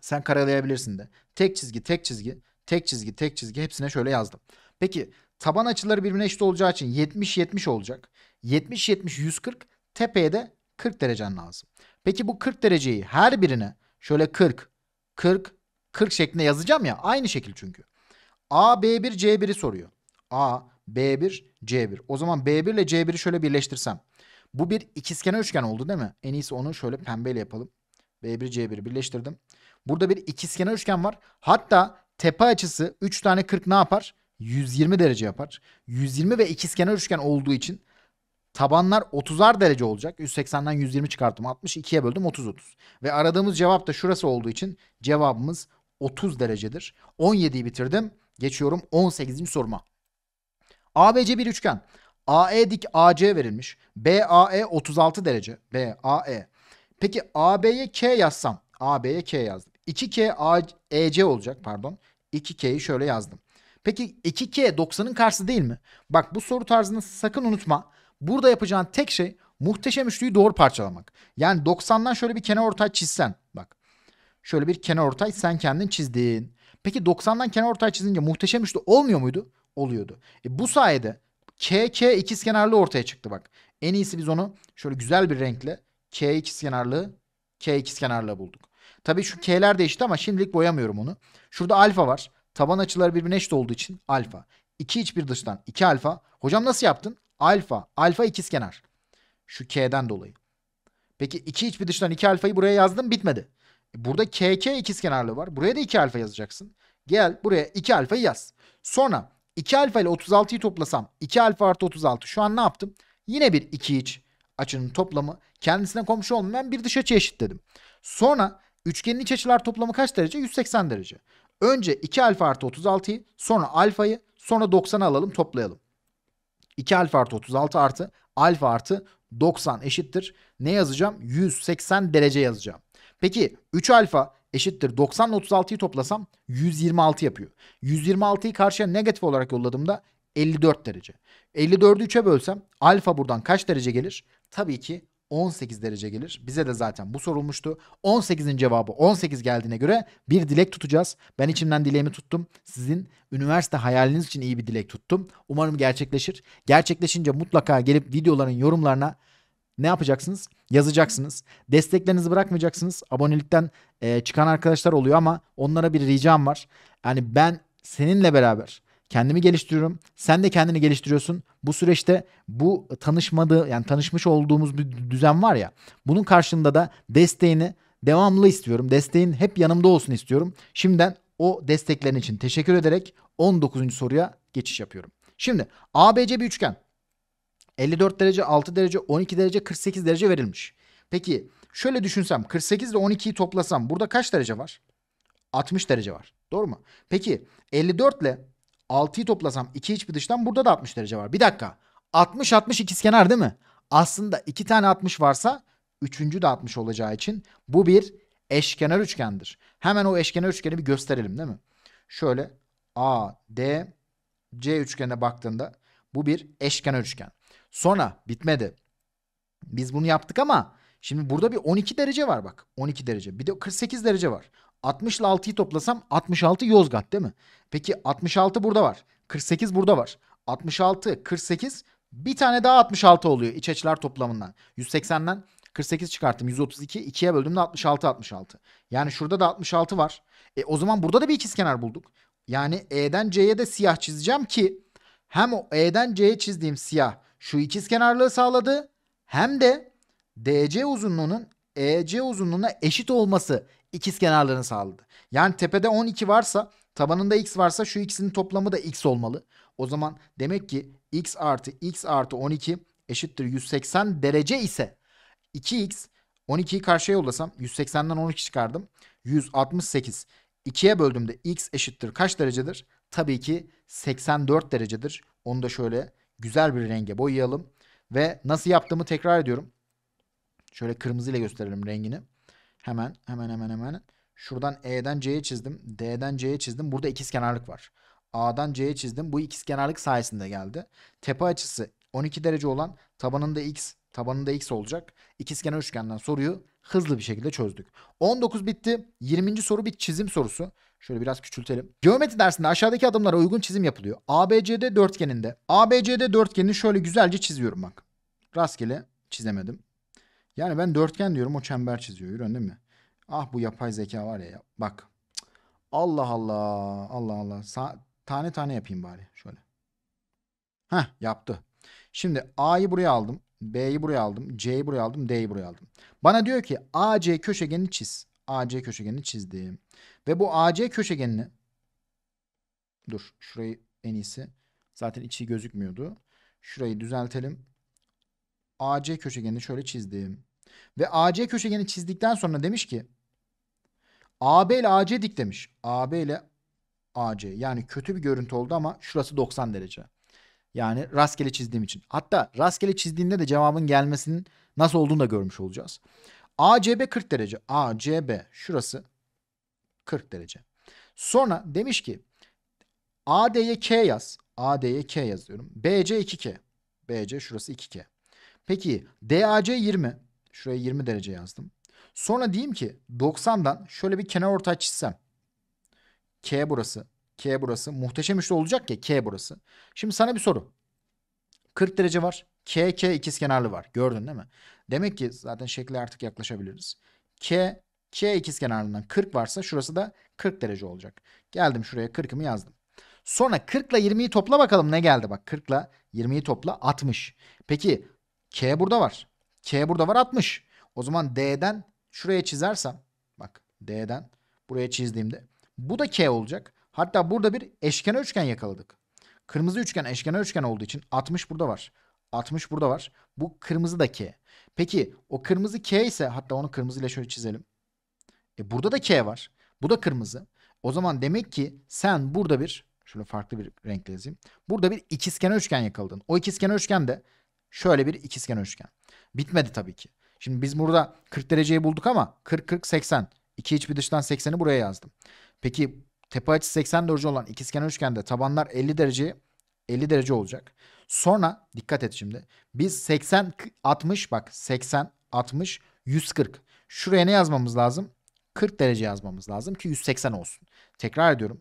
[SPEAKER 1] Sen karalayabilirsin de. Tek çizgi, tek çizgi, tek çizgi, tek çizgi hepsine şöyle yazdım. Peki taban açıları birbirine eşit olacağı için 70-70 olacak. 70-70-140 tepeye de 40 derecen lazım. Peki bu 40 dereceyi her birine şöyle 40, 40, 40 şeklinde yazacağım ya. Aynı şekil çünkü. A, B1, C1'i soruyor. A, B1, C1. O zaman B1 ile C1'i şöyle birleştirsem. Bu bir ikizkenar üçgen oldu değil mi? En iyisi onu şöyle pembeyle yapalım. B1, C1 birleştirdim. Burada bir ikizkenar üçgen var. Hatta tepe açısı 3 tane 40 ne yapar? 120 derece yapar. 120 ve ikizkenar üçgen olduğu için tabanlar 30'ar derece olacak. 180'den 120 çıkarttım. 62'ye böldüm 30 30. Ve aradığımız cevap da şurası olduğu için cevabımız 30 derecedir. 17'yi bitirdim. Geçiyorum 18. soruma. ABC bir üçgen. AE dik AC verilmiş. BAE 36 derece. BAE. Peki AB'ye K yazsam. AB'ye K yazdım. 2K ac e olacak pardon. 2K'yi şöyle yazdım. Peki 2K 90'ın karşısı değil mi? Bak bu soru tarzını sakın unutma. Burada yapacağın tek şey muhteşem üçlüyü doğru parçalamak. Yani 90'dan şöyle bir kenar ortay çizsen. Bak şöyle bir kenar ortay sen kendin çizdin. Peki 90'dan kenar ortay çizince muhteşem üçlü olmuyor muydu? Oluyordu. E bu sayede KK ikizkenarlı ortaya çıktı bak. En iyisi biz onu şöyle güzel bir renkle K ikizkenarlığı K ikizkenarlığı bulduk. Tabii şu K'ler değişti ama şimdilik boyamıyorum onu. Şurada alfa var. Taban açıları birbirine eşit olduğu için alfa. İki iç bir dıştan iki alfa. Hocam nasıl yaptın? Alfa. Alfa ikizkenar. Şu K'den dolayı. Peki iki iç bir dıştan iki alfayı buraya yazdım bitmedi. E, burada KK ikizkenarlığı var. Buraya da iki alfa yazacaksın. Gel buraya iki alfayı yaz. Sonra iki alfa ile 36'yı toplasam 2 alfa artı 36 şu an ne yaptım? Yine bir iki iç açının toplamı kendisine komşu olmayan bir dış açı eşit dedim. Sonra Üçgenin iç açılar toplamı kaç derece? 180 derece. Önce 2 alfa artı 36'yı sonra alfayı sonra 90'ı alalım toplayalım. 2 alfa artı 36 artı alfa artı 90 eşittir. Ne yazacağım? 180 derece yazacağım. Peki 3 alfa eşittir 90 ile 36'yı toplasam 126 yapıyor. 126'yı karşıya negatif olarak yolladığımda 54 derece. 54'ü 3'e bölsem alfa buradan kaç derece gelir? Tabii ki 18 derece gelir. Bize de zaten bu sorulmuştu. 18'in cevabı 18 geldiğine göre bir dilek tutacağız. Ben içimden dileğimi tuttum. Sizin üniversite hayaliniz için iyi bir dilek tuttum. Umarım gerçekleşir. Gerçekleşince mutlaka gelip videoların yorumlarına ne yapacaksınız? Yazacaksınız. Desteklerinizi bırakmayacaksınız. Abonelikten e, çıkan arkadaşlar oluyor ama onlara bir ricam var. Yani ben seninle beraber kendimi geliştiriyorum. Sen de kendini geliştiriyorsun. Bu süreçte bu tanışmadığı yani tanışmış olduğumuz bir düzen var ya. Bunun karşılığında da desteğini devamlı istiyorum. Desteğin hep yanımda olsun istiyorum. Şimdiden o desteklerin için teşekkür ederek 19. soruya geçiş yapıyorum. Şimdi ABC bir üçgen. 54 derece, 6 derece, 12 derece, 48 derece verilmiş. Peki şöyle düşünsem 48 ile 12'yi toplasam burada kaç derece var? 60 derece var. Doğru mu? Peki 54 ile 6'yı toplasam 2 iç bir dıştan burada da 60 derece var. Bir dakika. 60 60 ikizkenar değil mi? Aslında 2 tane 60 varsa 3. de 60 olacağı için bu bir eşkenar üçgendir. Hemen o eşkenar üçgeni bir gösterelim değil mi? Şöyle A, D, C üçgenine baktığında bu bir eşkenar üçgen. Sonra bitmedi. Biz bunu yaptık ama şimdi burada bir 12 derece var bak. 12 derece. Bir de 48 derece var. 60 ile 6'yı toplasam 66 Yozgat değil mi? Peki 66 burada var. 48 burada var. 66, 48 bir tane daha 66 oluyor iç açılar toplamından. 180'den 48 çıkarttım. 132 2'ye böldüm de 66 66. Yani şurada da 66 var. E, o zaman burada da bir ikizkenar bulduk. Yani E'den C'ye de siyah çizeceğim ki hem o E'den C'ye çizdiğim siyah şu ikizkenarlığı sağladı hem de DC uzunluğunun EC uzunluğuna eşit olması ikiz kenarlarını sağladı. Yani tepede 12 varsa tabanında x varsa şu ikisinin toplamı da x olmalı. O zaman demek ki x artı x artı 12 eşittir 180 derece ise 2x 12'yi karşıya yollasam 180'den 12 çıkardım. 168. 2'ye böldüğümde x eşittir kaç derecedir? Tabii ki 84 derecedir. Onu da şöyle güzel bir renge boyayalım. Ve nasıl yaptığımı tekrar ediyorum. Şöyle kırmızıyla gösterelim rengini. Hemen hemen hemen hemen. Şuradan E'den C'ye çizdim. D'den C'ye çizdim. Burada ikizkenarlık var. A'dan C'ye çizdim. Bu ikizkenarlık sayesinde geldi. Tepe açısı 12 derece olan tabanında x tabanında x olacak. İkizkenar üçgenden soruyu hızlı bir şekilde çözdük. 19 bitti. 20. soru bir çizim sorusu. Şöyle biraz küçültelim. Geometri dersinde aşağıdaki adımlara uygun çizim yapılıyor. ABCD dörtgeninde. ABCD dörtgenini şöyle güzelce çiziyorum bak. Rastgele çizemedim. Yani ben dörtgen diyorum o çember çiziyor. yürü, değil mi? Ah bu yapay zeka var ya. Bak. Allah Allah. Allah Allah. Sa tane tane yapayım bari. Şöyle. Heh yaptı. Şimdi A'yı buraya aldım. B'yi buraya aldım. C'yi buraya aldım. D'yi buraya aldım. Bana diyor ki AC köşegeni çiz. AC köşegeni çizdim. Ve bu AC köşegenini dur şurayı en iyisi zaten içi gözükmüyordu. Şurayı düzeltelim. AC köşegenini şöyle çizdim. Ve AC köşegeni çizdikten sonra demiş ki AB ile AC dik demiş. AB ile AC. Yani kötü bir görüntü oldu ama şurası 90 derece. Yani rastgele çizdiğim için. Hatta rastgele çizdiğinde de cevabın gelmesinin nasıl olduğunu da görmüş olacağız. ACB 40 derece. ACB şurası 40 derece. Sonra demiş ki AD'ye K yaz. AD'ye K yazıyorum. BC 2K. BC şurası 2K. Peki DAC 20. Şuraya 20 derece yazdım. Sonra diyeyim ki 90'dan şöyle bir kenar ortay çizsem. K burası. K burası. Muhteşem üçlü olacak ya K burası. Şimdi sana bir soru. 40 derece var. K K ikizkenarlı var. Gördün değil mi? Demek ki zaten şekle artık yaklaşabiliriz. K K ikizkenarından 40 varsa şurası da 40 derece olacak. Geldim şuraya 40'ımı yazdım. Sonra 40 ile 20'yi topla bakalım ne geldi bak. 40 ile 20'yi topla 60. Peki K burada var. K burada var 60. O zaman D'den şuraya çizersem bak D'den buraya çizdiğimde bu da K olacak. Hatta burada bir eşkenar üçgen yakaladık. Kırmızı üçgen eşkenar üçgen olduğu için 60 burada var. 60 burada var. Bu kırmızı da K. Peki o kırmızı K ise hatta onu kırmızıyla şöyle çizelim. E burada da K var. Bu da kırmızı. O zaman demek ki sen burada bir şöyle farklı bir renkle yazayım. Burada bir ikizkenar üçgen yakaladın. O ikizkenar üçgen de Şöyle bir ikizgen üçgen. Bitmedi tabii ki. Şimdi biz burada 40 dereceyi bulduk ama 40 40 80. İki iç bir dıştan 80'i buraya yazdım. Peki tepe açısı 80 derece olan ikizkenar üçgende tabanlar 50 derece 50 derece olacak. Sonra dikkat et şimdi. Biz 80 60 bak 80 60 140. Şuraya ne yazmamız lazım? 40 derece yazmamız lazım ki 180 olsun. Tekrar ediyorum.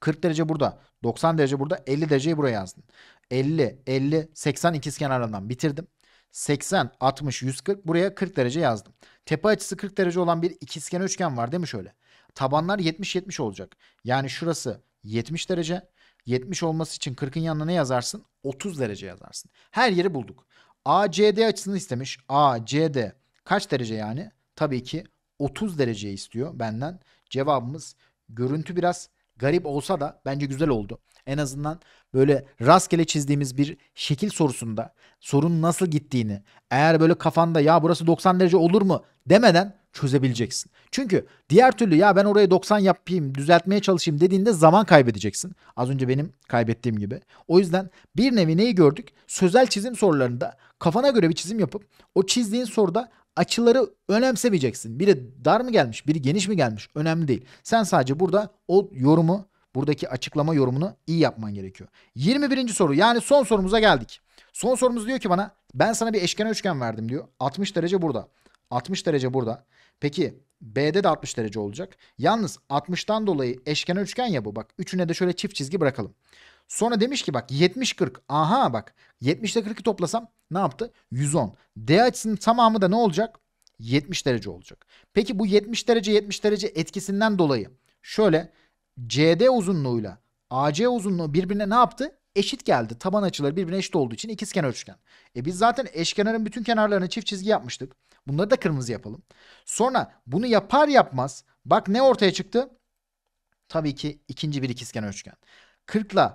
[SPEAKER 1] 40 derece burada, 90 derece burada, 50 dereceyi buraya yazdın. 50, 50, 80 ikizkenarlarından bitirdim. 80, 60, 140 buraya 40 derece yazdım. Tepe açısı 40 derece olan bir ikizkenar üçgen var değil mi şöyle? Tabanlar 70-70 olacak. Yani şurası 70 derece. 70 olması için 40'ın yanına ne yazarsın? 30 derece yazarsın. Her yeri bulduk. ACD açısını istemiş. ACD kaç derece yani? Tabii ki 30 dereceyi istiyor benden. Cevabımız görüntü biraz garip olsa da bence güzel oldu. En azından böyle rastgele çizdiğimiz bir şekil sorusunda sorunun nasıl gittiğini eğer böyle kafanda ya burası 90 derece olur mu demeden çözebileceksin. Çünkü diğer türlü ya ben oraya 90 yapayım düzeltmeye çalışayım dediğinde zaman kaybedeceksin. Az önce benim kaybettiğim gibi. O yüzden bir nevi neyi gördük? Sözel çizim sorularında kafana göre bir çizim yapıp o çizdiğin soruda açıları önemsemeyeceksin. Biri dar mı gelmiş, biri geniş mi gelmiş önemli değil. Sen sadece burada o yorumu, buradaki açıklama yorumunu iyi yapman gerekiyor. 21. soru yani son sorumuza geldik. Son sorumuz diyor ki bana ben sana bir eşkenar üçgen verdim diyor. 60 derece burada. 60 derece burada. Peki B'de de 60 derece olacak. Yalnız 60'tan dolayı eşkenar üçgen ya bu. Bak üçüne de şöyle çift çizgi bırakalım. Sonra demiş ki bak 70-40. Aha bak 70 ile 40'ı toplasam ne yaptı? 110. D açısının tamamı da ne olacak? 70 derece olacak. Peki bu 70 derece 70 derece etkisinden dolayı şöyle CD uzunluğuyla AC uzunluğu birbirine ne yaptı? Eşit geldi. Taban açıları birbirine eşit olduğu için ikizkenar üçgen. E biz zaten eşkenarın bütün kenarlarını çift çizgi yapmıştık. Bunları da kırmızı yapalım. Sonra bunu yapar yapmaz bak ne ortaya çıktı? Tabii ki ikinci bir ikizkenar üçgen. 40 ile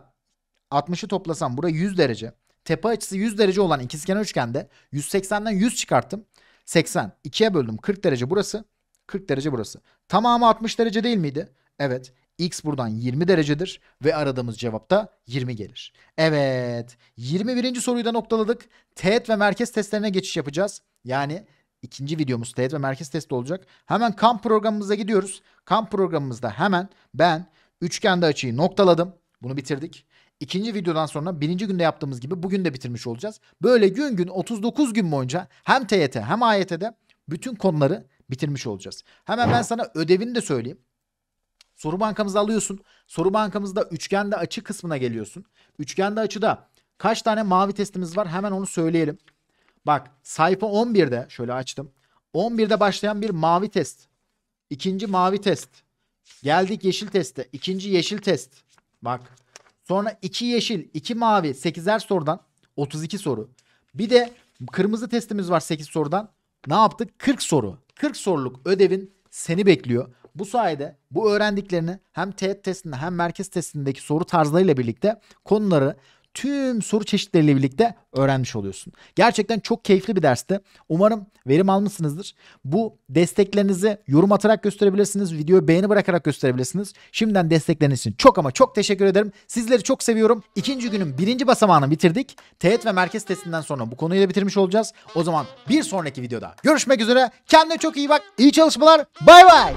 [SPEAKER 1] 60'ı toplasam bura 100 derece tepe açısı 100 derece olan ikizkenar üçgende 180'den 100 çıkarttım. 80. 2'ye böldüm. 40 derece burası. 40 derece burası. Tamamı 60 derece değil miydi? Evet. X buradan 20 derecedir ve aradığımız cevap da 20 gelir. Evet. 21. soruyu da noktaladık. Teğet ve merkez testlerine geçiş yapacağız. Yani ikinci videomuz teğet ve merkez testi olacak. Hemen kamp programımıza gidiyoruz. Kamp programımızda hemen ben üçgende açıyı noktaladım. Bunu bitirdik ikinci videodan sonra birinci günde yaptığımız gibi bugün de bitirmiş olacağız. Böyle gün gün 39 gün boyunca hem TYT hem AYT'de bütün konuları bitirmiş olacağız. Hemen ben sana ödevini de söyleyeyim. Soru bankamızı alıyorsun. Soru bankamızda üçgende açı kısmına geliyorsun. Üçgende açıda kaç tane mavi testimiz var hemen onu söyleyelim. Bak sayfa 11'de şöyle açtım. 11'de başlayan bir mavi test. İkinci mavi test. Geldik yeşil teste. İkinci yeşil test. Bak Sonra 2 yeşil, 2 mavi 8'er sorudan 32 soru. Bir de kırmızı testimiz var 8 sorudan. Ne yaptık? 40 soru. 40 soruluk ödevin seni bekliyor. Bu sayede bu öğrendiklerini hem TET testinde hem merkez testindeki soru tarzlarıyla birlikte konuları tüm soru çeşitleriyle birlikte öğrenmiş oluyorsun. Gerçekten çok keyifli bir dersti. Umarım verim almışsınızdır. Bu desteklerinizi yorum atarak gösterebilirsiniz. Videoya beğeni bırakarak gösterebilirsiniz. Şimdiden destekleriniz için çok ama çok teşekkür ederim. Sizleri çok seviyorum. İkinci günün birinci basamağını bitirdik. Teğet ve merkez testinden sonra bu konuyu da bitirmiş olacağız. O zaman bir sonraki videoda görüşmek üzere. Kendine çok iyi bak. İyi çalışmalar. Bay bay.